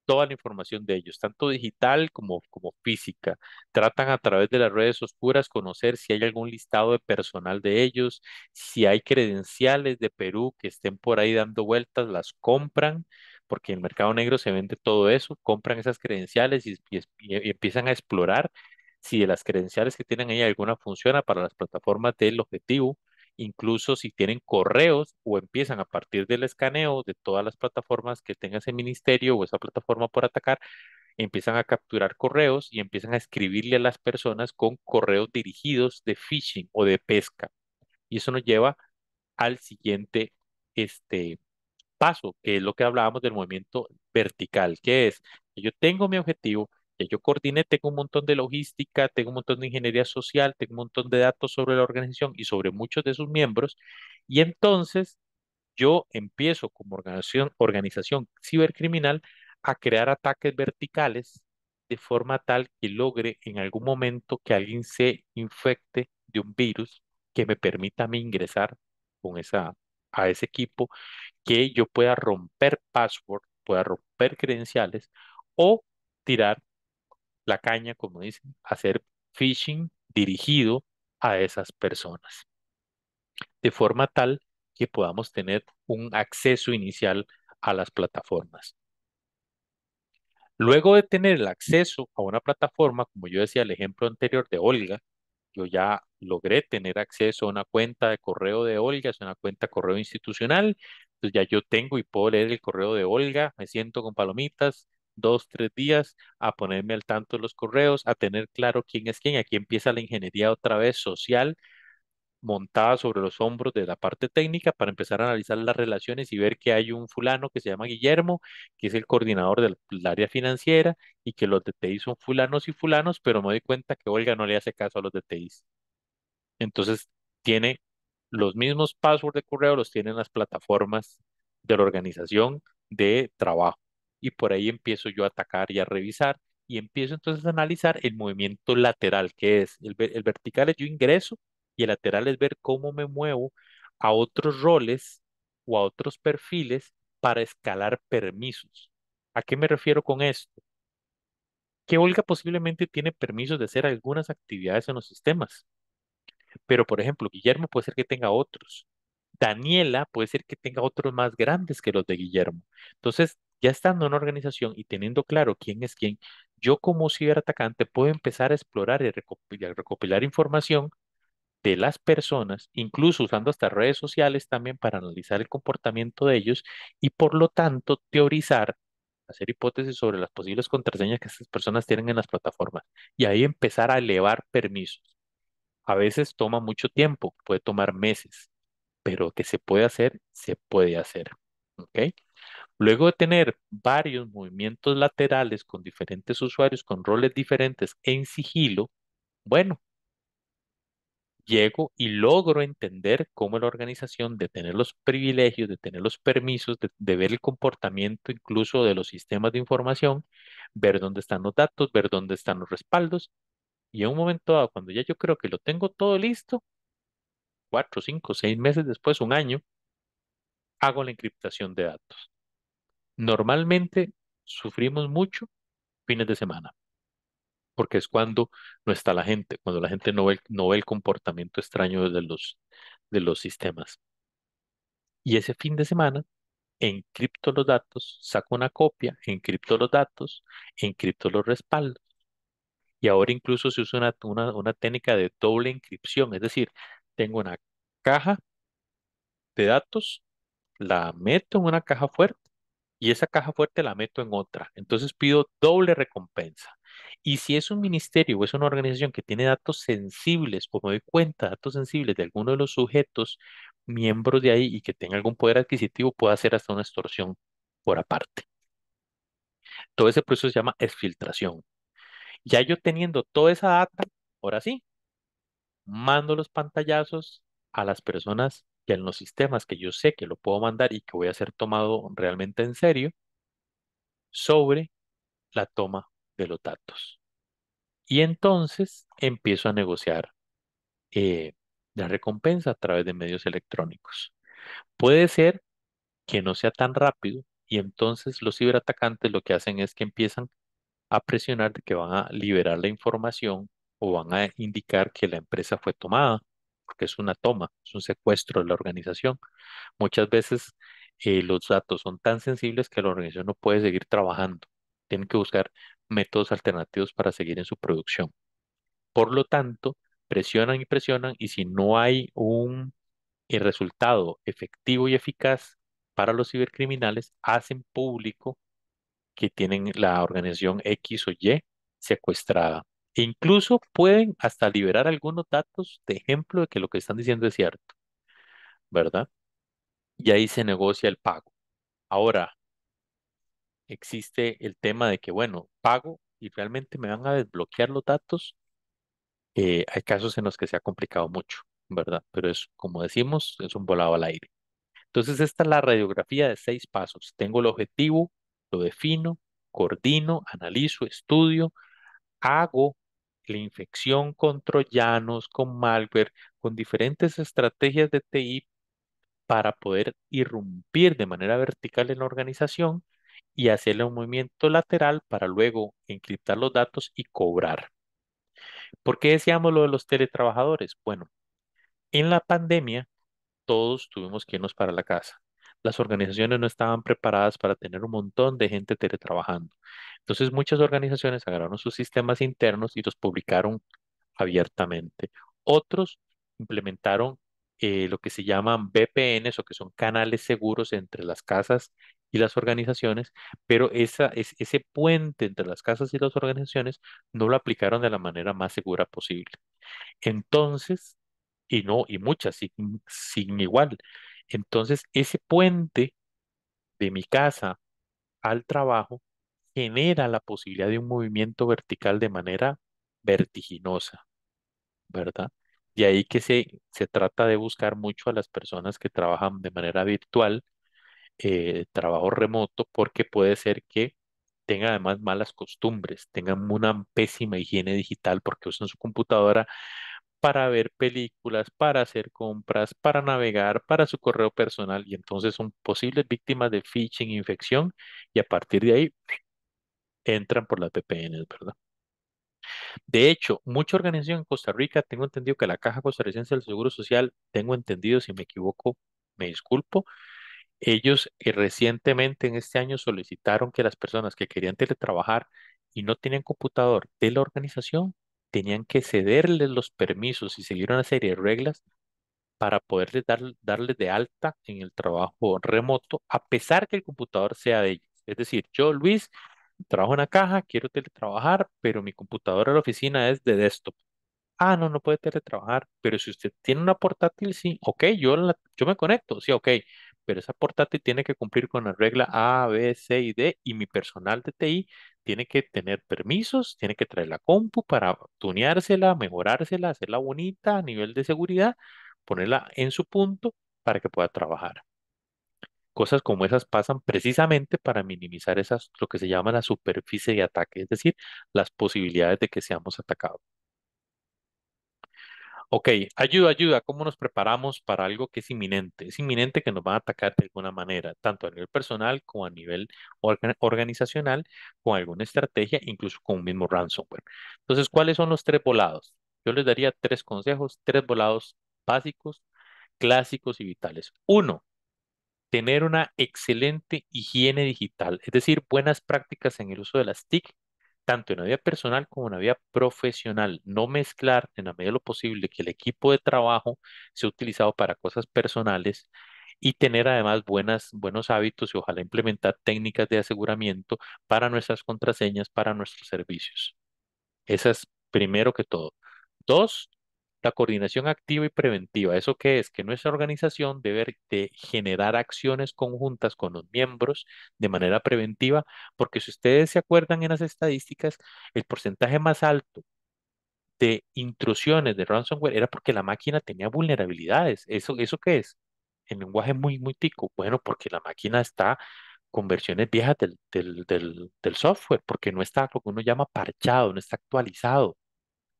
toda la información de ellos, tanto digital como, como física. Tratan a través de las redes oscuras conocer si hay algún listado de personal de ellos, si hay credenciales de Perú que estén por ahí dando vueltas, las compran, porque en el mercado negro se vende todo eso, compran esas credenciales y, y empiezan a explorar si de las credenciales que tienen ahí alguna funciona para las plataformas del objetivo incluso si tienen correos o empiezan a partir del escaneo de todas las plataformas que tenga ese ministerio o esa plataforma por atacar, empiezan a capturar correos y empiezan a escribirle a las personas con correos dirigidos de phishing o de pesca. Y eso nos lleva al siguiente este, paso, que es lo que hablábamos del movimiento vertical, que es, yo tengo mi objetivo, que yo coordiné, tengo un montón de logística, tengo un montón de ingeniería social, tengo un montón de datos sobre la organización y sobre muchos de sus miembros. Y entonces yo empiezo como organización, organización cibercriminal a crear ataques verticales de forma tal que logre en algún momento que alguien se infecte de un virus que me permita a mí ingresar con esa, a ese equipo, que yo pueda romper password, pueda romper credenciales o tirar la caña, como dicen, hacer phishing dirigido a esas personas. De forma tal que podamos tener un acceso inicial a las plataformas. Luego de tener el acceso a una plataforma, como yo decía el ejemplo anterior de Olga, yo ya logré tener acceso a una cuenta de correo de Olga, es una cuenta de correo institucional, entonces pues ya yo tengo y puedo leer el correo de Olga, me siento con palomitas, dos, tres días, a ponerme al tanto de los correos, a tener claro quién es quién. Aquí empieza la ingeniería otra vez social montada sobre los hombros de la parte técnica para empezar a analizar las relaciones y ver que hay un fulano que se llama Guillermo, que es el coordinador del, área financiera y que los DTI son fulanos y fulanos, pero me doy cuenta que Olga no le hace caso a los DTI Entonces, tiene los mismos passwords de correo, los tienen las plataformas de la organización de trabajo y por ahí empiezo yo a atacar y a revisar y empiezo entonces a analizar el movimiento lateral, que es el, el vertical es yo ingreso y el lateral es ver cómo me muevo a otros roles o a otros perfiles para escalar permisos. ¿A qué me refiero con esto? Que Olga posiblemente tiene permisos de hacer algunas actividades en los sistemas, pero por ejemplo, Guillermo puede ser que tenga otros. Daniela puede ser que tenga otros más grandes que los de Guillermo. Entonces, ya estando en una organización y teniendo claro quién es quién, yo como ciberatacante puedo empezar a explorar y recopilar, recopilar información de las personas, incluso usando hasta redes sociales también para analizar el comportamiento de ellos y por lo tanto teorizar, hacer hipótesis sobre las posibles contraseñas que estas personas tienen en las plataformas y ahí empezar a elevar permisos. A veces toma mucho tiempo, puede tomar meses, pero que se puede hacer, se puede hacer. ¿Ok? Luego de tener varios movimientos laterales con diferentes usuarios, con roles diferentes en sigilo, bueno, llego y logro entender cómo la organización de tener los privilegios, de tener los permisos, de, ver el comportamiento incluso de los sistemas de información, ver dónde están los datos, ver dónde están los respaldos. Y en un momento dado, cuando ya yo creo que lo tengo todo listo, cuatro, cinco, seis meses después, un año, hago la encriptación de datos. Normalmente sufrimos mucho fines de semana, porque es cuando no está la gente, cuando la gente no ve, no ve el comportamiento extraño de los, de los sistemas. Y ese fin de semana encripto los datos, saco una copia, encripto los datos, encripto los respaldos. Y ahora incluso se usa una, una, técnica de doble encripción, es decir, tengo una caja de datos, la meto en una caja fuerte y esa caja fuerte la meto en otra. Entonces pido doble recompensa. Y si es un ministerio o es una organización que tiene datos sensibles como me doy cuenta datos sensibles de alguno de los sujetos, miembros de ahí y que tenga algún poder adquisitivo, puede hacer hasta una extorsión por aparte. Todo ese proceso se llama exfiltración. Ya yo teniendo toda esa data, ahora sí, mando los pantallazos a las personas que en los sistemas que yo sé que lo puedo mandar y que voy a ser tomado realmente en serio, sobre la toma de los datos. Y entonces empiezo a negociar eh, la recompensa a través de medios electrónicos. Puede ser que no sea tan rápido y entonces los ciberatacantes lo que hacen es que empiezan a presionar de que van a liberar la información o van a indicar que la empresa fue tomada porque es una toma, es un secuestro de la organización. Muchas veces eh, los datos son tan sensibles que la organización no puede seguir trabajando. Tienen que buscar métodos alternativos para seguir en su producción. Por lo tanto, presionan y presionan y si no hay un eh, resultado efectivo y eficaz para los cibercriminales, hacen público que tienen la organización X o Y secuestrada. E incluso pueden hasta liberar algunos datos de ejemplo de que lo que están diciendo es cierto, ¿verdad? Y ahí se negocia el pago. Ahora, existe el tema de que, bueno, pago y realmente me van a desbloquear los datos. Eh, hay casos en los que se ha complicado mucho, ¿verdad? Pero es, como decimos, es un volado al aire. Entonces, esta es la radiografía de seis pasos. Tengo el objetivo, lo defino, coordino, analizo, estudio, hago la infección con troyanos, con malware, con diferentes estrategias de TI para poder irrumpir de manera vertical en la organización y hacerle un movimiento lateral para luego encriptar los datos y cobrar. ¿Por qué decíamos lo de los teletrabajadores? Bueno, en la pandemia todos tuvimos que irnos para la casa las organizaciones no estaban preparadas para tener un montón de gente teletrabajando. Entonces muchas organizaciones agarraron sus sistemas internos y los publicaron abiertamente. Otros implementaron eh, lo que se llaman VPNs o que son canales seguros entre las casas y las organizaciones, pero esa, es, ese puente entre las casas y las organizaciones no lo aplicaron de la manera más segura posible. Entonces, y no, y muchas, sin igual, entonces, ese puente de mi casa al trabajo genera la posibilidad de un movimiento vertical de manera vertiginosa, ¿verdad? De ahí que se, trata de buscar mucho a las personas que trabajan de manera virtual, eh, trabajo remoto, porque puede ser que tengan además malas costumbres, tengan una pésima higiene digital porque usan su computadora para ver películas, para hacer compras, para navegar, para su correo personal y entonces son posibles víctimas de phishing, infección y a partir de ahí entran por las VPNs, ¿verdad? De hecho, mucha organización en Costa Rica, tengo entendido que la Caja Costarricense del Seguro Social, tengo entendido, si me equivoco, me disculpo, ellos eh, recientemente en este año solicitaron que las personas que querían teletrabajar y no tenían computador de la organización tenían que cederles los permisos y seguir una serie de reglas para poderles dar, darles de alta en el trabajo remoto, a pesar que el computador sea de ellos. Es decir, yo, Luis, trabajo en la caja, quiero teletrabajar, pero mi computadora de la oficina es de desktop. Ah, no, no puede teletrabajar, pero si usted tiene una portátil, sí, ok, yo, la, yo me conecto, sí, ok, pero esa portátil tiene que cumplir con la regla A, B, C y D y mi personal de TI tiene que tener permisos, tiene que traer la compu para tuneársela, mejorársela, hacerla bonita a nivel de seguridad, ponerla en su punto para que pueda trabajar. Cosas como esas pasan precisamente para minimizar esas, lo que se llama la superficie de ataque, es decir, las posibilidades de que seamos atacados. Ok, ayuda, ayuda, ¿cómo nos preparamos para algo que es inminente? Es inminente que nos van a atacar de alguna manera, tanto a nivel personal como a nivel organizacional, con alguna estrategia, incluso con un mismo ransomware. Entonces, ¿cuáles son los tres volados? Yo les daría tres consejos, tres volados básicos, clásicos y vitales. Uno, tener una excelente higiene digital, es decir, buenas prácticas en el uso de las TIC tanto en la vida personal como en la vida profesional. No mezclar en la medida de lo posible que el equipo de trabajo sea utilizado para cosas personales y tener además buenas, buenos hábitos y ojalá implementar técnicas de aseguramiento para nuestras contraseñas, para nuestros servicios. es primero que todo. Dos, la coordinación activa y preventiva, ¿eso qué es? Que nuestra organización debe de generar acciones conjuntas con los miembros de manera preventiva, porque si ustedes se acuerdan en las estadísticas, el porcentaje más alto de intrusiones de ransomware era porque la máquina tenía vulnerabilidades. ¿Eso, eso qué es? En lenguaje muy, muy tico. Bueno, porque la máquina está con versiones viejas del, del, del, del software, porque no está lo que uno llama parchado, no está actualizado.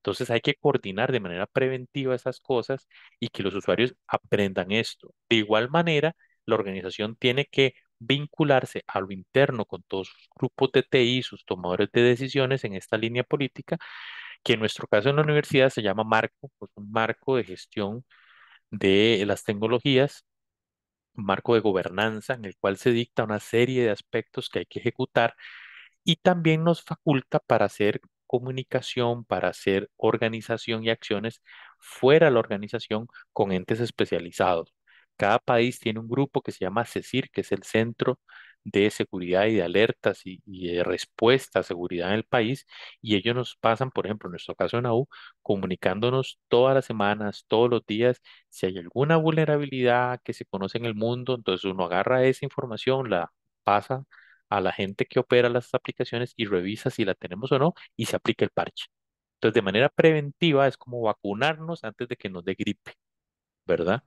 Entonces hay que coordinar de manera preventiva esas cosas y que los usuarios aprendan esto. De igual manera, la organización tiene que vincularse a lo interno con todos sus grupos de TI, sus tomadores de decisiones en esta línea política, que en nuestro caso en la universidad se llama marco, pues un marco de gestión de las tecnologías, un marco de gobernanza en el cual se dicta una serie de aspectos que hay que ejecutar y también nos faculta para hacer comunicación, para hacer organización y acciones fuera de la organización con entes especializados. Cada país tiene un grupo que se llama CECIR, que es el Centro de Seguridad y de Alertas y, de Respuesta a Seguridad en el país, y ellos nos pasan, por ejemplo, en nuestro caso en AU, comunicándonos todas las semanas, todos los días, si hay alguna vulnerabilidad que se conoce en el mundo, entonces uno agarra esa información, la pasa a la gente que opera las aplicaciones y revisa si la tenemos o no y se aplica el parche. Entonces, de manera preventiva es como vacunarnos antes de que nos dé gripe, ¿verdad?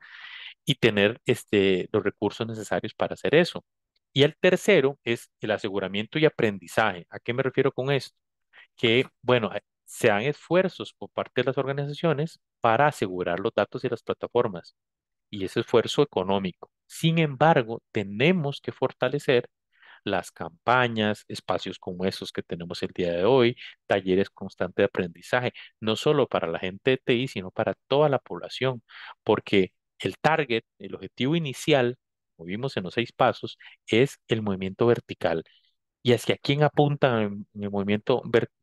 Y tener este, los recursos necesarios para hacer eso. Y el tercero es el aseguramiento y aprendizaje. ¿A qué me refiero con esto? Que, bueno, eh, se esfuerzos por parte de las organizaciones para asegurar los datos y las plataformas y ese esfuerzo económico. Sin embargo, tenemos que fortalecer las campañas, espacios como esos que tenemos el día de hoy, talleres constantes de aprendizaje, no solo para la gente de TI, sino para toda la población, porque el target, el objetivo inicial, como vimos en los seis pasos, es el movimiento vertical. ¿Y hacia quién apunta en el movimiento vertical?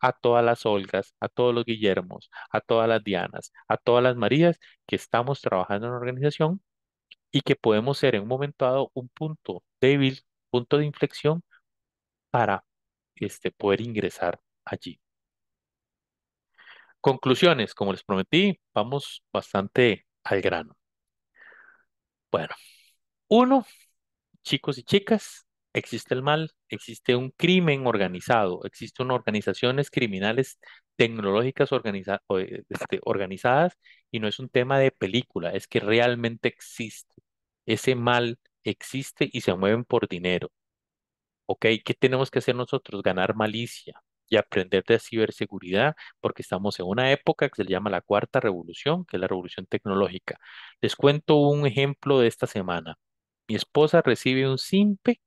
a todas las Olgas, a todos los Guillermos, a todas las Dianas, a todas las Marías que estamos trabajando en la organización y que podemos ser en un momento dado un punto débil punto de inflexión para este, poder ingresar allí. Conclusiones, como les prometí, vamos bastante al grano. Bueno, uno, chicos y chicas, existe el mal, existe un crimen organizado, existen organizaciones criminales tecnológicas eh, este, organizadas y no es un tema de película, es que realmente existe. Ese mal existe y se mueven por dinero. ¿Ok? ¿Qué tenemos que hacer nosotros? Ganar malicia y aprender de ciberseguridad, porque estamos en una época que se llama la cuarta revolución, que es la revolución tecnológica. Les cuento un ejemplo de esta semana. Mi esposa recibe un simpe,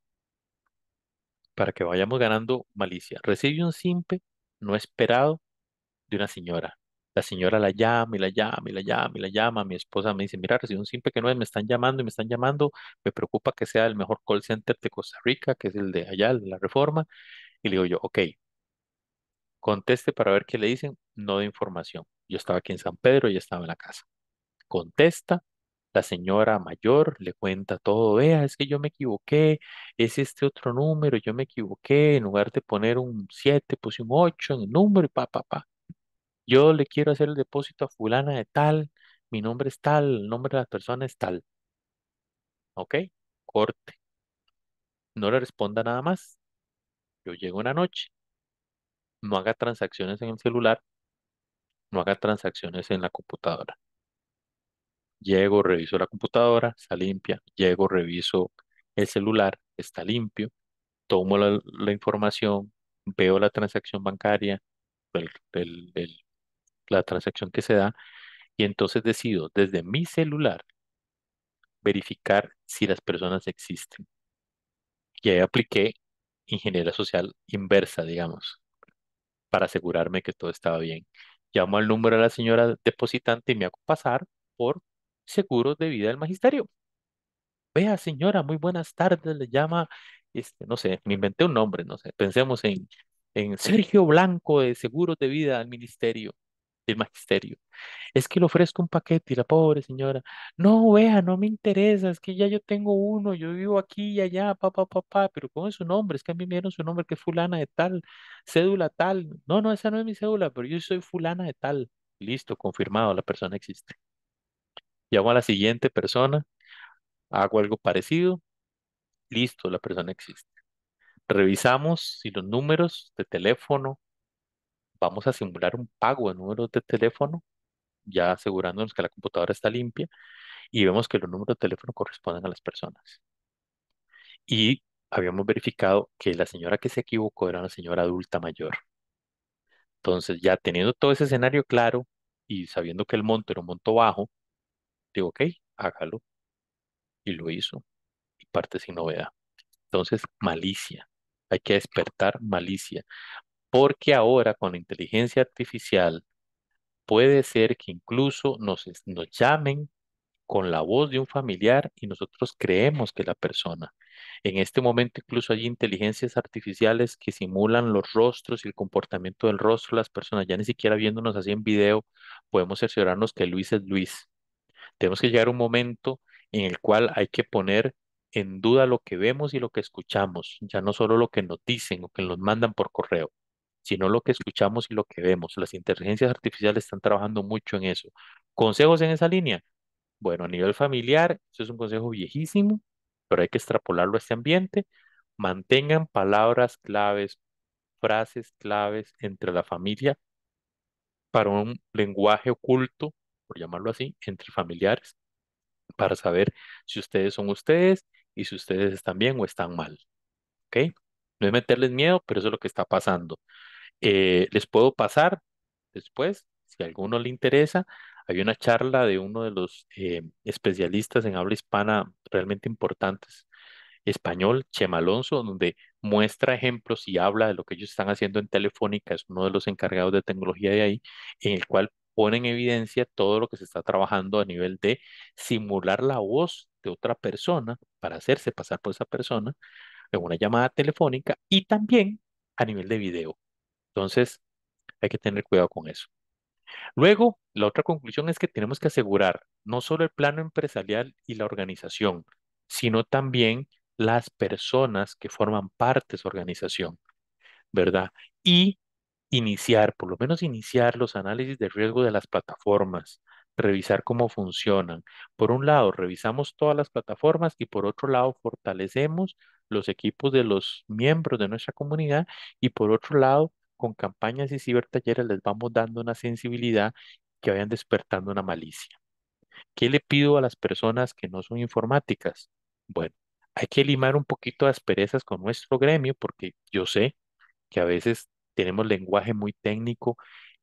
para que vayamos ganando malicia, recibe un simpe no esperado de una señora. La señora la llama y la llama y la llama y la llama. Mi esposa me dice, mira, si un simple que no es, me están llamando y me están llamando. Me preocupa que sea el mejor call center de Costa Rica, que es el de allá, el de la reforma. Y le digo yo, ok, conteste para ver qué le dicen. No de información. Yo estaba aquí en San Pedro y estaba en la casa. Contesta, la señora mayor le cuenta todo, vea, es que yo me equivoqué, es este otro número, yo me equivoqué, en lugar de poner un 7, puse un 8 en el número y pa, pa, pa yo le quiero hacer el depósito a fulana de tal, mi nombre es tal, el nombre de la persona es tal. ¿Ok? Corte. No le responda nada más. Yo llego una noche. No haga transacciones en el celular. No haga transacciones en la computadora. Llego, reviso la computadora, está limpia. Llego, reviso el celular, está limpio. Tomo la, información, veo la transacción bancaria, el, la transacción que se da, y entonces decido desde mi celular verificar si las personas existen. Y ahí apliqué ingeniería social inversa, digamos, para asegurarme que todo estaba bien. Llamo al número de la señora depositante y me hago pasar por seguros de vida del magisterio. Vea, señora, muy buenas tardes, le llama, este, no sé, me inventé un nombre, no sé, pensemos en, en Sergio Blanco de Seguros de Vida del Ministerio el magisterio. Es que le ofrezco un paquete y la pobre señora, no, vea, no me interesa, es que ya yo tengo uno, yo vivo aquí y allá, papá, papá, pero ¿cómo es su nombre? Es que a mí me dieron su nombre, que es fulana de tal, cédula tal. No, no, esa no es mi cédula, pero yo soy fulana de tal. Listo, confirmado, la persona existe. Llamo a la siguiente persona, hago algo parecido, listo, la persona existe. Revisamos si los números de teléfono, vamos a simular un pago de números de teléfono, ya asegurándonos que la computadora está limpia, y vemos que los números de teléfono corresponden a las personas. Y habíamos verificado que la señora que se equivocó era una señora adulta mayor. Entonces, ya teniendo todo ese escenario claro y sabiendo que el monto era un monto bajo, digo, ok, hágalo. Y lo hizo. Y parte sin novedad. Entonces, malicia. Hay que despertar malicia porque ahora con la inteligencia artificial puede ser que incluso nos, llamen con la voz de un familiar y nosotros creemos que la persona. En este momento incluso hay inteligencias artificiales que simulan los rostros y el comportamiento del rostro de las personas. Ya ni siquiera viéndonos así en video podemos cerciorarnos que Luis es Luis. Tenemos que llegar a un momento en el cual hay que poner en duda lo que vemos y lo que escuchamos, ya no solo lo que nos dicen o que nos mandan por correo sino lo que escuchamos y lo que vemos. Las inteligencias artificiales están trabajando mucho en eso. ¿Consejos en esa línea? Bueno, a nivel familiar, eso es un consejo viejísimo, pero hay que extrapolarlo a este ambiente. Mantengan palabras claves, frases claves entre la familia para un lenguaje oculto, por llamarlo así, entre familiares, para saber si ustedes son ustedes y si ustedes están bien o están mal. ¿Ok? No es meterles miedo, pero eso es lo que está pasando. Eh, les puedo pasar después, si a alguno le interesa. Hay una charla de uno de los eh, especialistas en habla hispana realmente importantes, español, Chema Alonso, donde muestra ejemplos y habla de lo que ellos están haciendo en Telefónica, es uno de los encargados de tecnología de ahí, en el cual pone en evidencia todo lo que se está trabajando a nivel de simular la voz de otra persona para hacerse pasar por esa persona en una llamada telefónica y también a nivel de video. Entonces, hay que tener cuidado con eso. Luego, la otra conclusión es que tenemos que asegurar no solo el plano empresarial y la organización, sino también las personas que forman parte de su organización, ¿verdad? Y iniciar, por lo menos iniciar los análisis de riesgo de las plataformas, revisar cómo funcionan. Por un lado, revisamos todas las plataformas y por otro lado, fortalecemos los equipos de los miembros de nuestra comunidad y por otro lado, con campañas y cibertalleres les vamos dando una sensibilidad que vayan despertando una malicia. ¿Qué le pido a las personas que no son informáticas? Bueno, hay que limar un poquito las perezas con nuestro gremio porque yo sé que a veces tenemos lenguaje muy técnico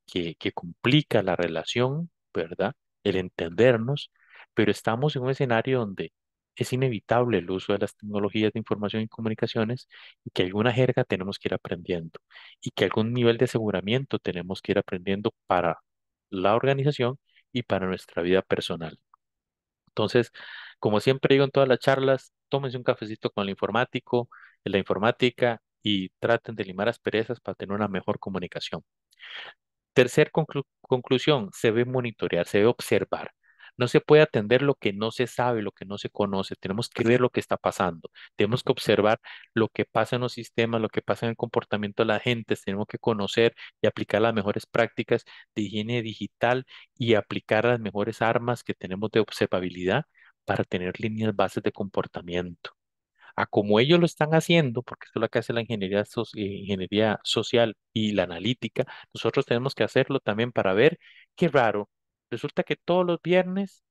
que, que complica la relación, ¿verdad? El entendernos, pero estamos en un escenario donde es inevitable el uso de las tecnologías de información y comunicaciones y que alguna jerga tenemos que ir aprendiendo y que algún nivel de aseguramiento tenemos que ir aprendiendo para la organización y para nuestra vida personal. Entonces, como siempre digo en todas las charlas, tómense un cafecito con el informático, en la informática y traten de limar asperezas para tener una mejor comunicación. Tercer conclusión, se ve monitorear, se ve observar. No se puede atender lo que no se sabe, lo que no se conoce. Tenemos que ver lo que está pasando. Tenemos que observar lo que pasa en los sistemas, lo que pasa en el comportamiento de la gente. Tenemos que conocer y aplicar las mejores prácticas de higiene digital y aplicar las mejores armas que tenemos de observabilidad para tener líneas bases de comportamiento. A como ellos lo están haciendo, porque esto es lo que hace la ingeniería, eh, ingeniería social y la analítica, nosotros tenemos que hacerlo también para ver qué raro, Resulta que todos los viernes,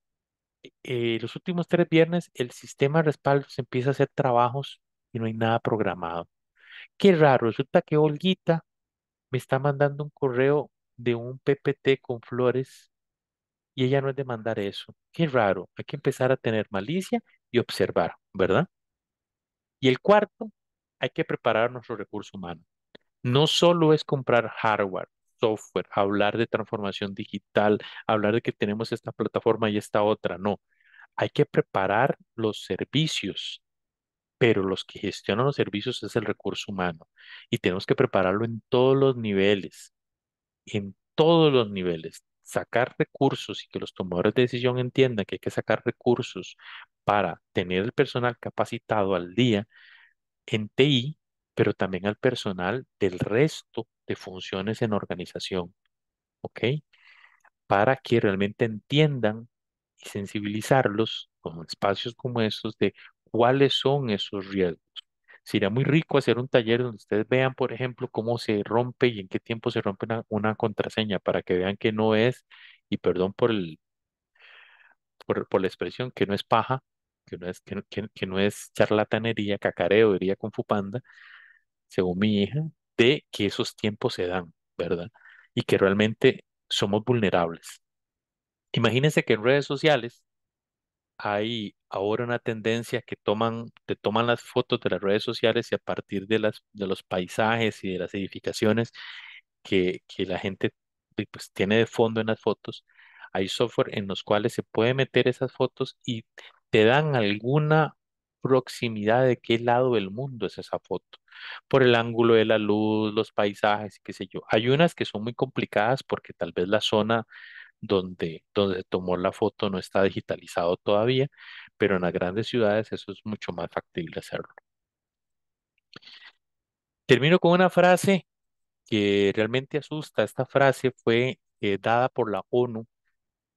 eh, los últimos tres viernes, el sistema de se empieza a hacer trabajos y no hay nada programado. Qué raro, resulta que Olguita me está mandando un correo de un PPT con flores y ella no es de mandar eso. Qué raro, hay que empezar a tener malicia y observar, ¿verdad? Y el cuarto, hay que preparar nuestro recurso humano. No solo es comprar hardware, software, hablar de transformación digital, hablar de que tenemos esta plataforma y esta otra, no. Hay que preparar los servicios, pero los que gestionan los servicios es el recurso humano y tenemos que prepararlo en todos los niveles, en todos los niveles, sacar recursos y que los tomadores de decisión entiendan que hay que sacar recursos para tener el personal capacitado al día en TI, pero también al personal del resto de funciones en organización, ¿ok? Para que realmente entiendan y sensibilizarlos con espacios como estos de cuáles son esos riesgos. Sería muy rico hacer un taller donde ustedes vean, por ejemplo, cómo se rompe y en qué tiempo se rompe una, contraseña para que vean que no es, y perdón por, el, por, la expresión, que no es paja, que no es, no es charlatanería, cacareo, diría con Fupanda, según mi hija, de que esos tiempos se dan, ¿verdad? Y que realmente somos vulnerables. Imagínense que en redes sociales hay ahora una tendencia que toman, te toman las fotos de las redes sociales y a partir de, las, de los paisajes y de las edificaciones que, la gente pues, tiene de fondo en las fotos, hay software en los cuales se puede meter esas fotos y te dan alguna proximidad de qué lado del mundo es esa foto, por el ángulo de la luz, los paisajes, qué sé yo. Hay unas que son muy complicadas porque tal vez la zona donde, donde se tomó la foto no está digitalizado todavía, pero en las grandes ciudades eso es mucho más factible hacerlo. Termino con una frase que realmente asusta. Esta frase fue eh, dada por la ONU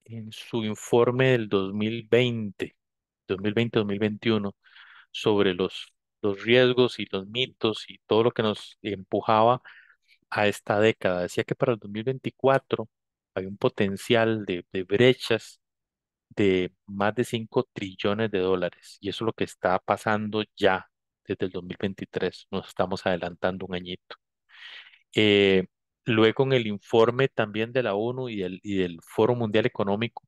en su informe del 2020, 2020-2021, sobre los, los riesgos y los mitos y todo lo que nos empujaba a esta década. Decía que para el 2024 hay un potencial de, brechas de más de 5 trillones de dólares y eso es lo que está pasando ya desde el 2023. Nos estamos adelantando un añito. Eh, luego en el informe también de la ONU y del, y del Foro Mundial Económico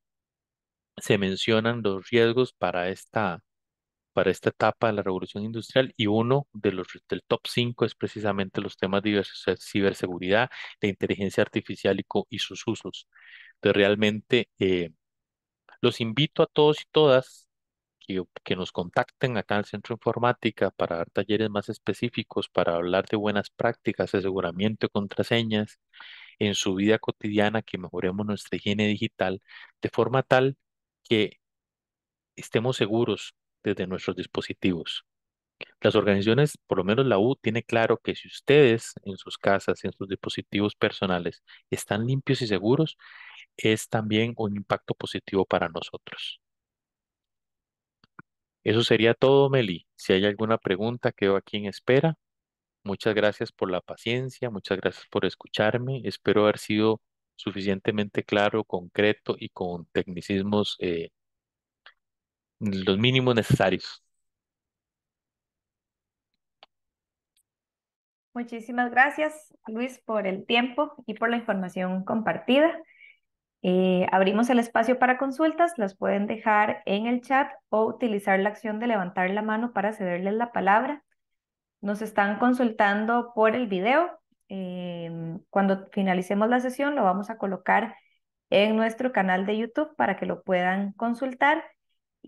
se mencionan los riesgos para esta para esta etapa de la revolución industrial y uno de los del top 5 es precisamente los temas de eh, ciberseguridad, de inteligencia artificial y, sus usos. Entonces realmente eh, los invito a todos y todas que, nos contacten acá al Centro Informática para dar talleres más específicos, para hablar de buenas prácticas, aseguramiento contraseñas, en su vida cotidiana, que mejoremos nuestra higiene digital de forma tal que estemos seguros de nuestros dispositivos. Las organizaciones, por lo menos la U, tiene claro que si ustedes en sus casas, en sus dispositivos personales, están limpios y seguros, es también un impacto positivo para nosotros. Eso sería todo, Meli. Si hay alguna pregunta, quedo aquí en espera. Muchas gracias por la paciencia, muchas gracias por escucharme. Espero haber sido suficientemente claro, concreto y con tecnicismos eh, los mínimos necesarios. Muchísimas gracias, Luis, por el tiempo y por la información compartida. Eh, abrimos el espacio para consultas, las pueden dejar en el chat o utilizar la acción de levantar la mano para cederles la palabra. Nos están consultando por el video. Eh, cuando finalicemos la sesión lo vamos a colocar en nuestro canal de YouTube para que lo puedan consultar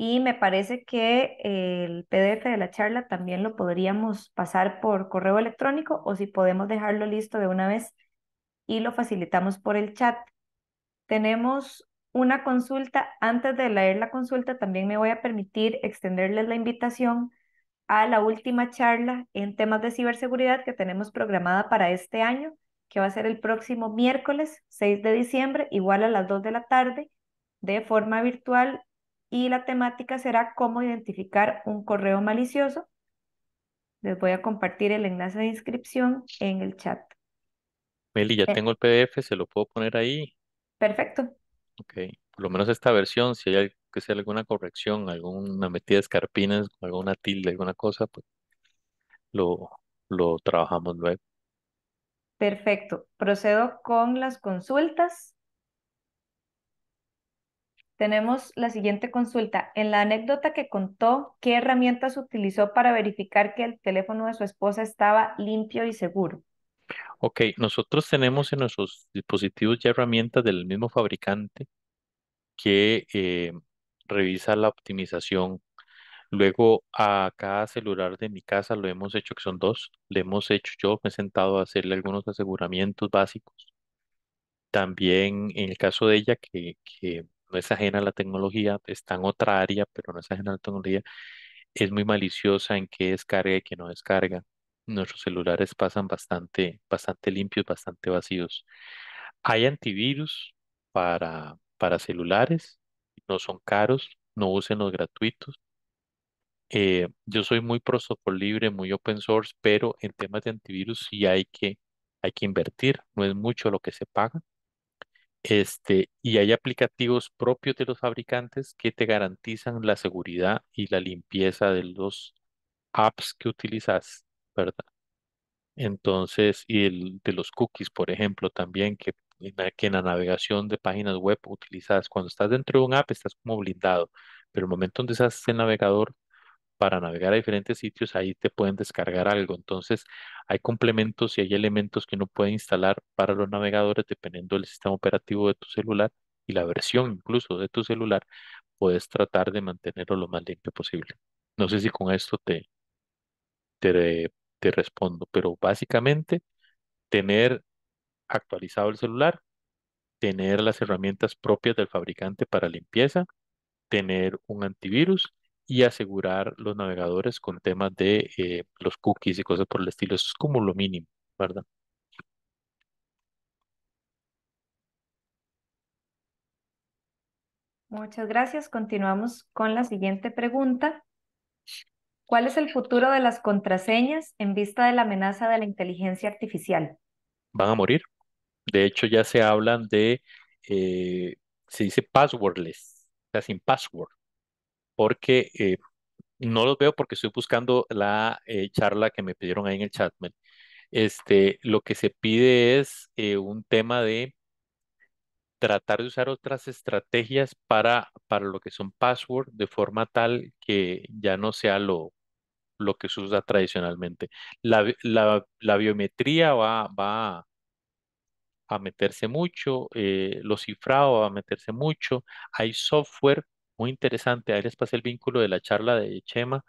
y me parece que el PDF de la charla también lo podríamos pasar por correo electrónico o si podemos dejarlo listo de una vez y lo facilitamos por el chat. Tenemos una consulta. Antes de leer la consulta, también me voy a permitir extenderles la invitación a la última charla en temas de ciberseguridad que tenemos programada para este año, que va a ser el próximo miércoles 6 de diciembre, igual a las 2 de la tarde, de forma virtual y la temática será cómo identificar un correo malicioso. Les voy a compartir el enlace de inscripción en el chat. Meli, ya eh, tengo el PDF, se lo puedo poner ahí. Perfecto. Ok, por lo menos esta versión, si hay que sea alguna corrección, alguna metida de escarpinas, alguna tilde, alguna cosa, pues lo, lo trabajamos luego. Perfecto. Procedo con las consultas. Tenemos la siguiente consulta. En la anécdota que contó, ¿qué herramientas utilizó para verificar que el teléfono de su esposa estaba limpio y seguro? Ok, nosotros tenemos en nuestros dispositivos ya herramientas del mismo fabricante que eh, revisa la optimización. Luego a cada celular de mi casa lo hemos hecho, que son dos, le hemos hecho, yo me he sentado a hacerle algunos aseguramientos básicos. También en el caso de ella que, que no es ajena a la tecnología, está en otra área, pero no es ajena a la tecnología, es muy maliciosa en qué descarga y qué no descarga. Nuestros celulares pasan bastante, bastante limpios, bastante vacíos. Hay antivirus para, para celulares, no son caros, no usen los gratuitos. Eh, yo soy muy pro software libre, muy open source, pero en temas de antivirus sí hay que, hay que invertir, no es mucho lo que se paga, este, y hay aplicativos propios de los fabricantes que te garantizan la seguridad y la limpieza de los apps que utilizas, ¿verdad? Entonces, y el, de los cookies, por ejemplo, también, que, en la navegación de páginas web utilizadas, cuando estás dentro de un app estás como blindado, pero el momento donde estás el navegador para navegar a diferentes sitios, ahí te pueden descargar algo. Entonces, hay complementos y hay elementos que uno puede instalar para los navegadores dependiendo del sistema operativo de tu celular y la versión incluso de tu celular, puedes tratar de mantenerlo lo más limpio posible. No sé si con esto te, te, te respondo, pero básicamente tener actualizado el celular, tener las herramientas propias del fabricante para limpieza, tener un antivirus y asegurar los navegadores con temas de eh, los cookies y cosas por el estilo. Eso es como lo mínimo, ¿verdad? Muchas gracias. Continuamos con la siguiente pregunta. ¿Cuál es el futuro de las contraseñas en vista de la amenaza de la inteligencia artificial? Van a morir. De hecho, ya se hablan de, eh, se dice passwordless, o sea, sin password porque eh, no los veo porque estoy buscando la eh, charla que me pidieron ahí en el chat. Este, lo que se pide es eh, un tema de tratar de usar otras estrategias para, para lo que son password de forma tal que ya no sea lo, lo que se usa tradicionalmente. La, biometría va, va a meterse mucho, lo cifrado va a meterse mucho. Hay software muy interesante. Ahí les pasé el vínculo de la charla de Chema.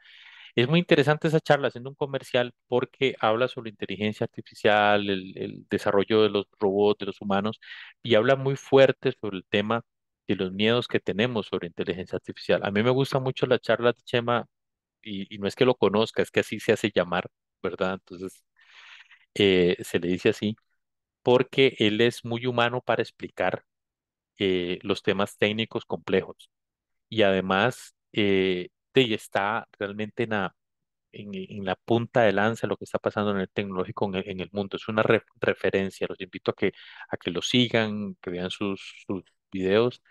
Es muy interesante esa charla, haciendo un comercial, porque habla sobre inteligencia artificial, el, desarrollo de los robots, de los humanos, y habla muy fuerte sobre el tema de los miedos que tenemos sobre inteligencia artificial. A mí me gusta mucho la charla de Chema, y, no es que lo conozca, es que así se hace llamar, ¿verdad? Entonces, eh, se le dice así, porque él es muy humano para explicar eh, los temas técnicos complejos y además eh, está realmente en la, en, en, la punta de lanza lo que está pasando en el tecnológico en el, mundo. Es una referencia, los invito a que, a que lo sigan, que vean sus, videos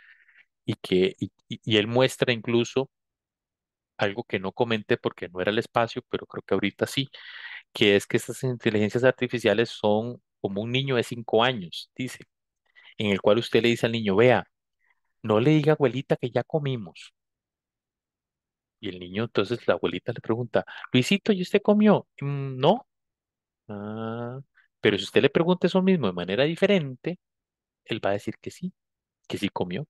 y que y, él muestra incluso algo que no comenté porque no era el espacio, pero creo que ahorita sí, que es que estas inteligencias artificiales son como un niño de cinco años, dice, en el cual usted le dice al niño, vea, no le diga abuelita que ya comimos. Y el niño, entonces la abuelita le pregunta, Luisito, ¿y usted comió? Mm, no. Ah, pero si usted le pregunta eso mismo de manera diferente, él va a decir que sí, que sí comió,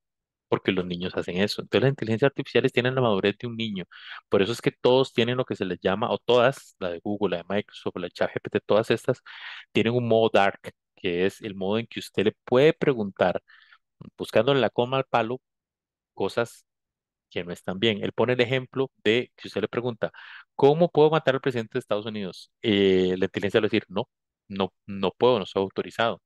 porque los niños hacen eso. Entonces las inteligencias artificiales tienen la madurez de un niño. Por eso es que todos tienen lo que se les llama, o todas, la de Google, la de Microsoft, la de ChatGPT, todas estas, tienen un modo dark, que es el modo en que usted le puede preguntar buscando en la coma al palo cosas que no están bien. Él pone el ejemplo de, si usted le pregunta, ¿cómo puedo matar al presidente de Estados Unidos? Eh, la inteligencia va a decir, no, no, no puedo, no soy autorizado.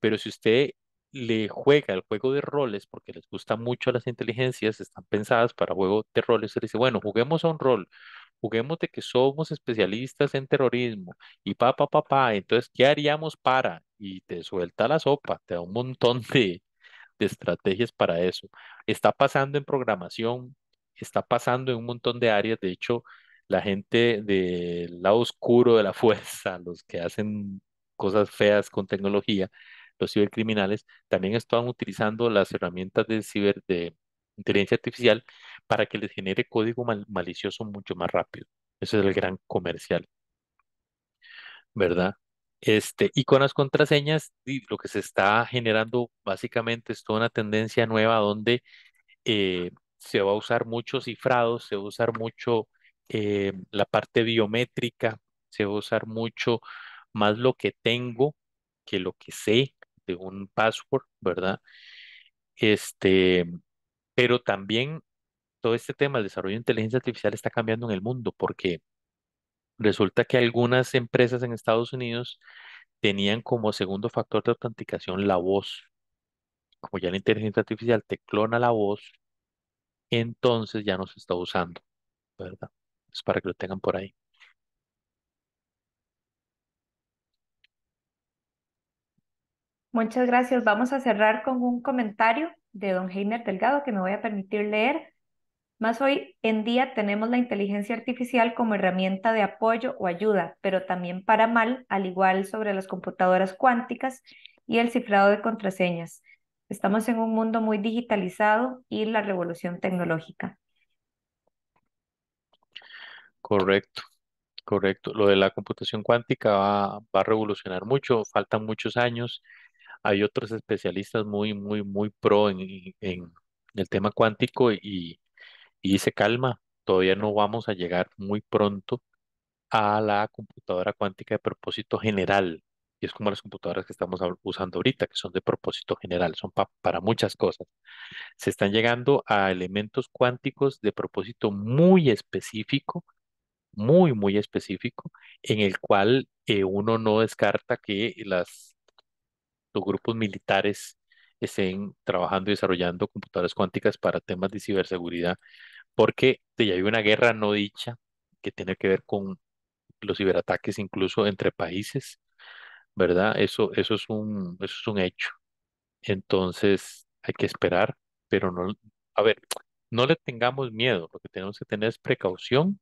Pero si usted le juega el juego de roles, porque les gusta mucho las inteligencias, están pensadas para juego de roles, él dice, bueno, juguemos a un rol, juguemos de que somos especialistas en terrorismo y pa, pa, pa, pa, entonces, ¿qué haríamos para? Y te suelta la sopa, te da un montón de, de estrategias para eso. Está pasando en programación, está pasando en un montón de áreas. De hecho, la gente del lado oscuro de la fuerza, los que hacen cosas feas con tecnología, los cibercriminales, también están utilizando las herramientas de ciber de inteligencia artificial para que les genere código malicioso mucho más rápido. Ese es el gran comercial. ¿Verdad? Este, y con las contraseñas, lo que se está generando básicamente es toda una tendencia nueva donde eh, se va a usar mucho cifrado, se va a usar mucho eh, la parte biométrica, se va a usar mucho más lo que tengo que lo que sé de un password, ¿verdad? Este, pero también todo este tema del desarrollo de inteligencia artificial está cambiando en el mundo porque Resulta que algunas empresas en Estados Unidos tenían como segundo factor de autenticación la voz. Como ya la inteligencia artificial te clona la voz, entonces ya no se está usando, ¿verdad? Es para que lo tengan por ahí. Muchas gracias. Vamos a cerrar con un comentario de don Heiner Delgado que me voy a permitir leer. Más hoy en día tenemos la inteligencia artificial como herramienta de apoyo o ayuda, pero también para mal, al igual sobre las computadoras cuánticas y el cifrado de contraseñas. Estamos en un mundo muy digitalizado y la revolución tecnológica. Correcto, correcto. Lo de la computación cuántica va, a revolucionar mucho, faltan muchos años. Hay otros especialistas muy, muy, muy pro en el tema cuántico y, y se calma. Todavía no vamos a llegar muy pronto a la computadora cuántica de propósito general. Y es como las computadoras que estamos usando ahorita, que son de propósito general, son para muchas cosas. Se están llegando a elementos cuánticos de propósito muy específico, muy, muy específico, en el cual eh, uno no descarta que las, los grupos militares estén trabajando y desarrollando computadoras cuánticas para temas de ciberseguridad, porque ya hay una guerra no dicha que tiene que ver con los ciberataques incluso entre países, ¿verdad? Eso, eso es un, eso es un hecho. Entonces hay que esperar, pero no, a ver, no le tengamos miedo, lo que tenemos que tener es precaución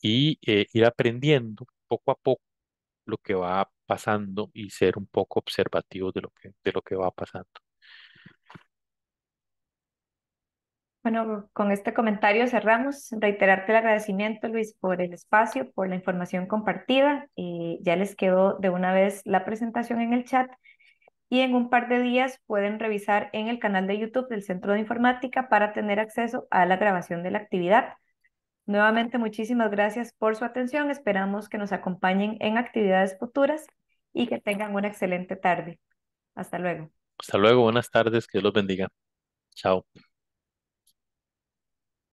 y eh, ir aprendiendo poco a poco lo que va pasando y ser un poco observativos de lo que, de lo que va pasando. Bueno, con este comentario cerramos. Reiterarte el agradecimiento, Luis, por el espacio, por la información compartida. Eh, ya les quedó de una vez la presentación en el chat y en un par de días pueden revisar en el canal de YouTube del Centro de Informática para tener acceso a la grabación de la actividad. Nuevamente, muchísimas gracias por su atención. Esperamos que nos acompañen en actividades futuras y que tengan una excelente tarde. Hasta luego. Hasta luego, buenas tardes, que Dios los bendiga. Chao.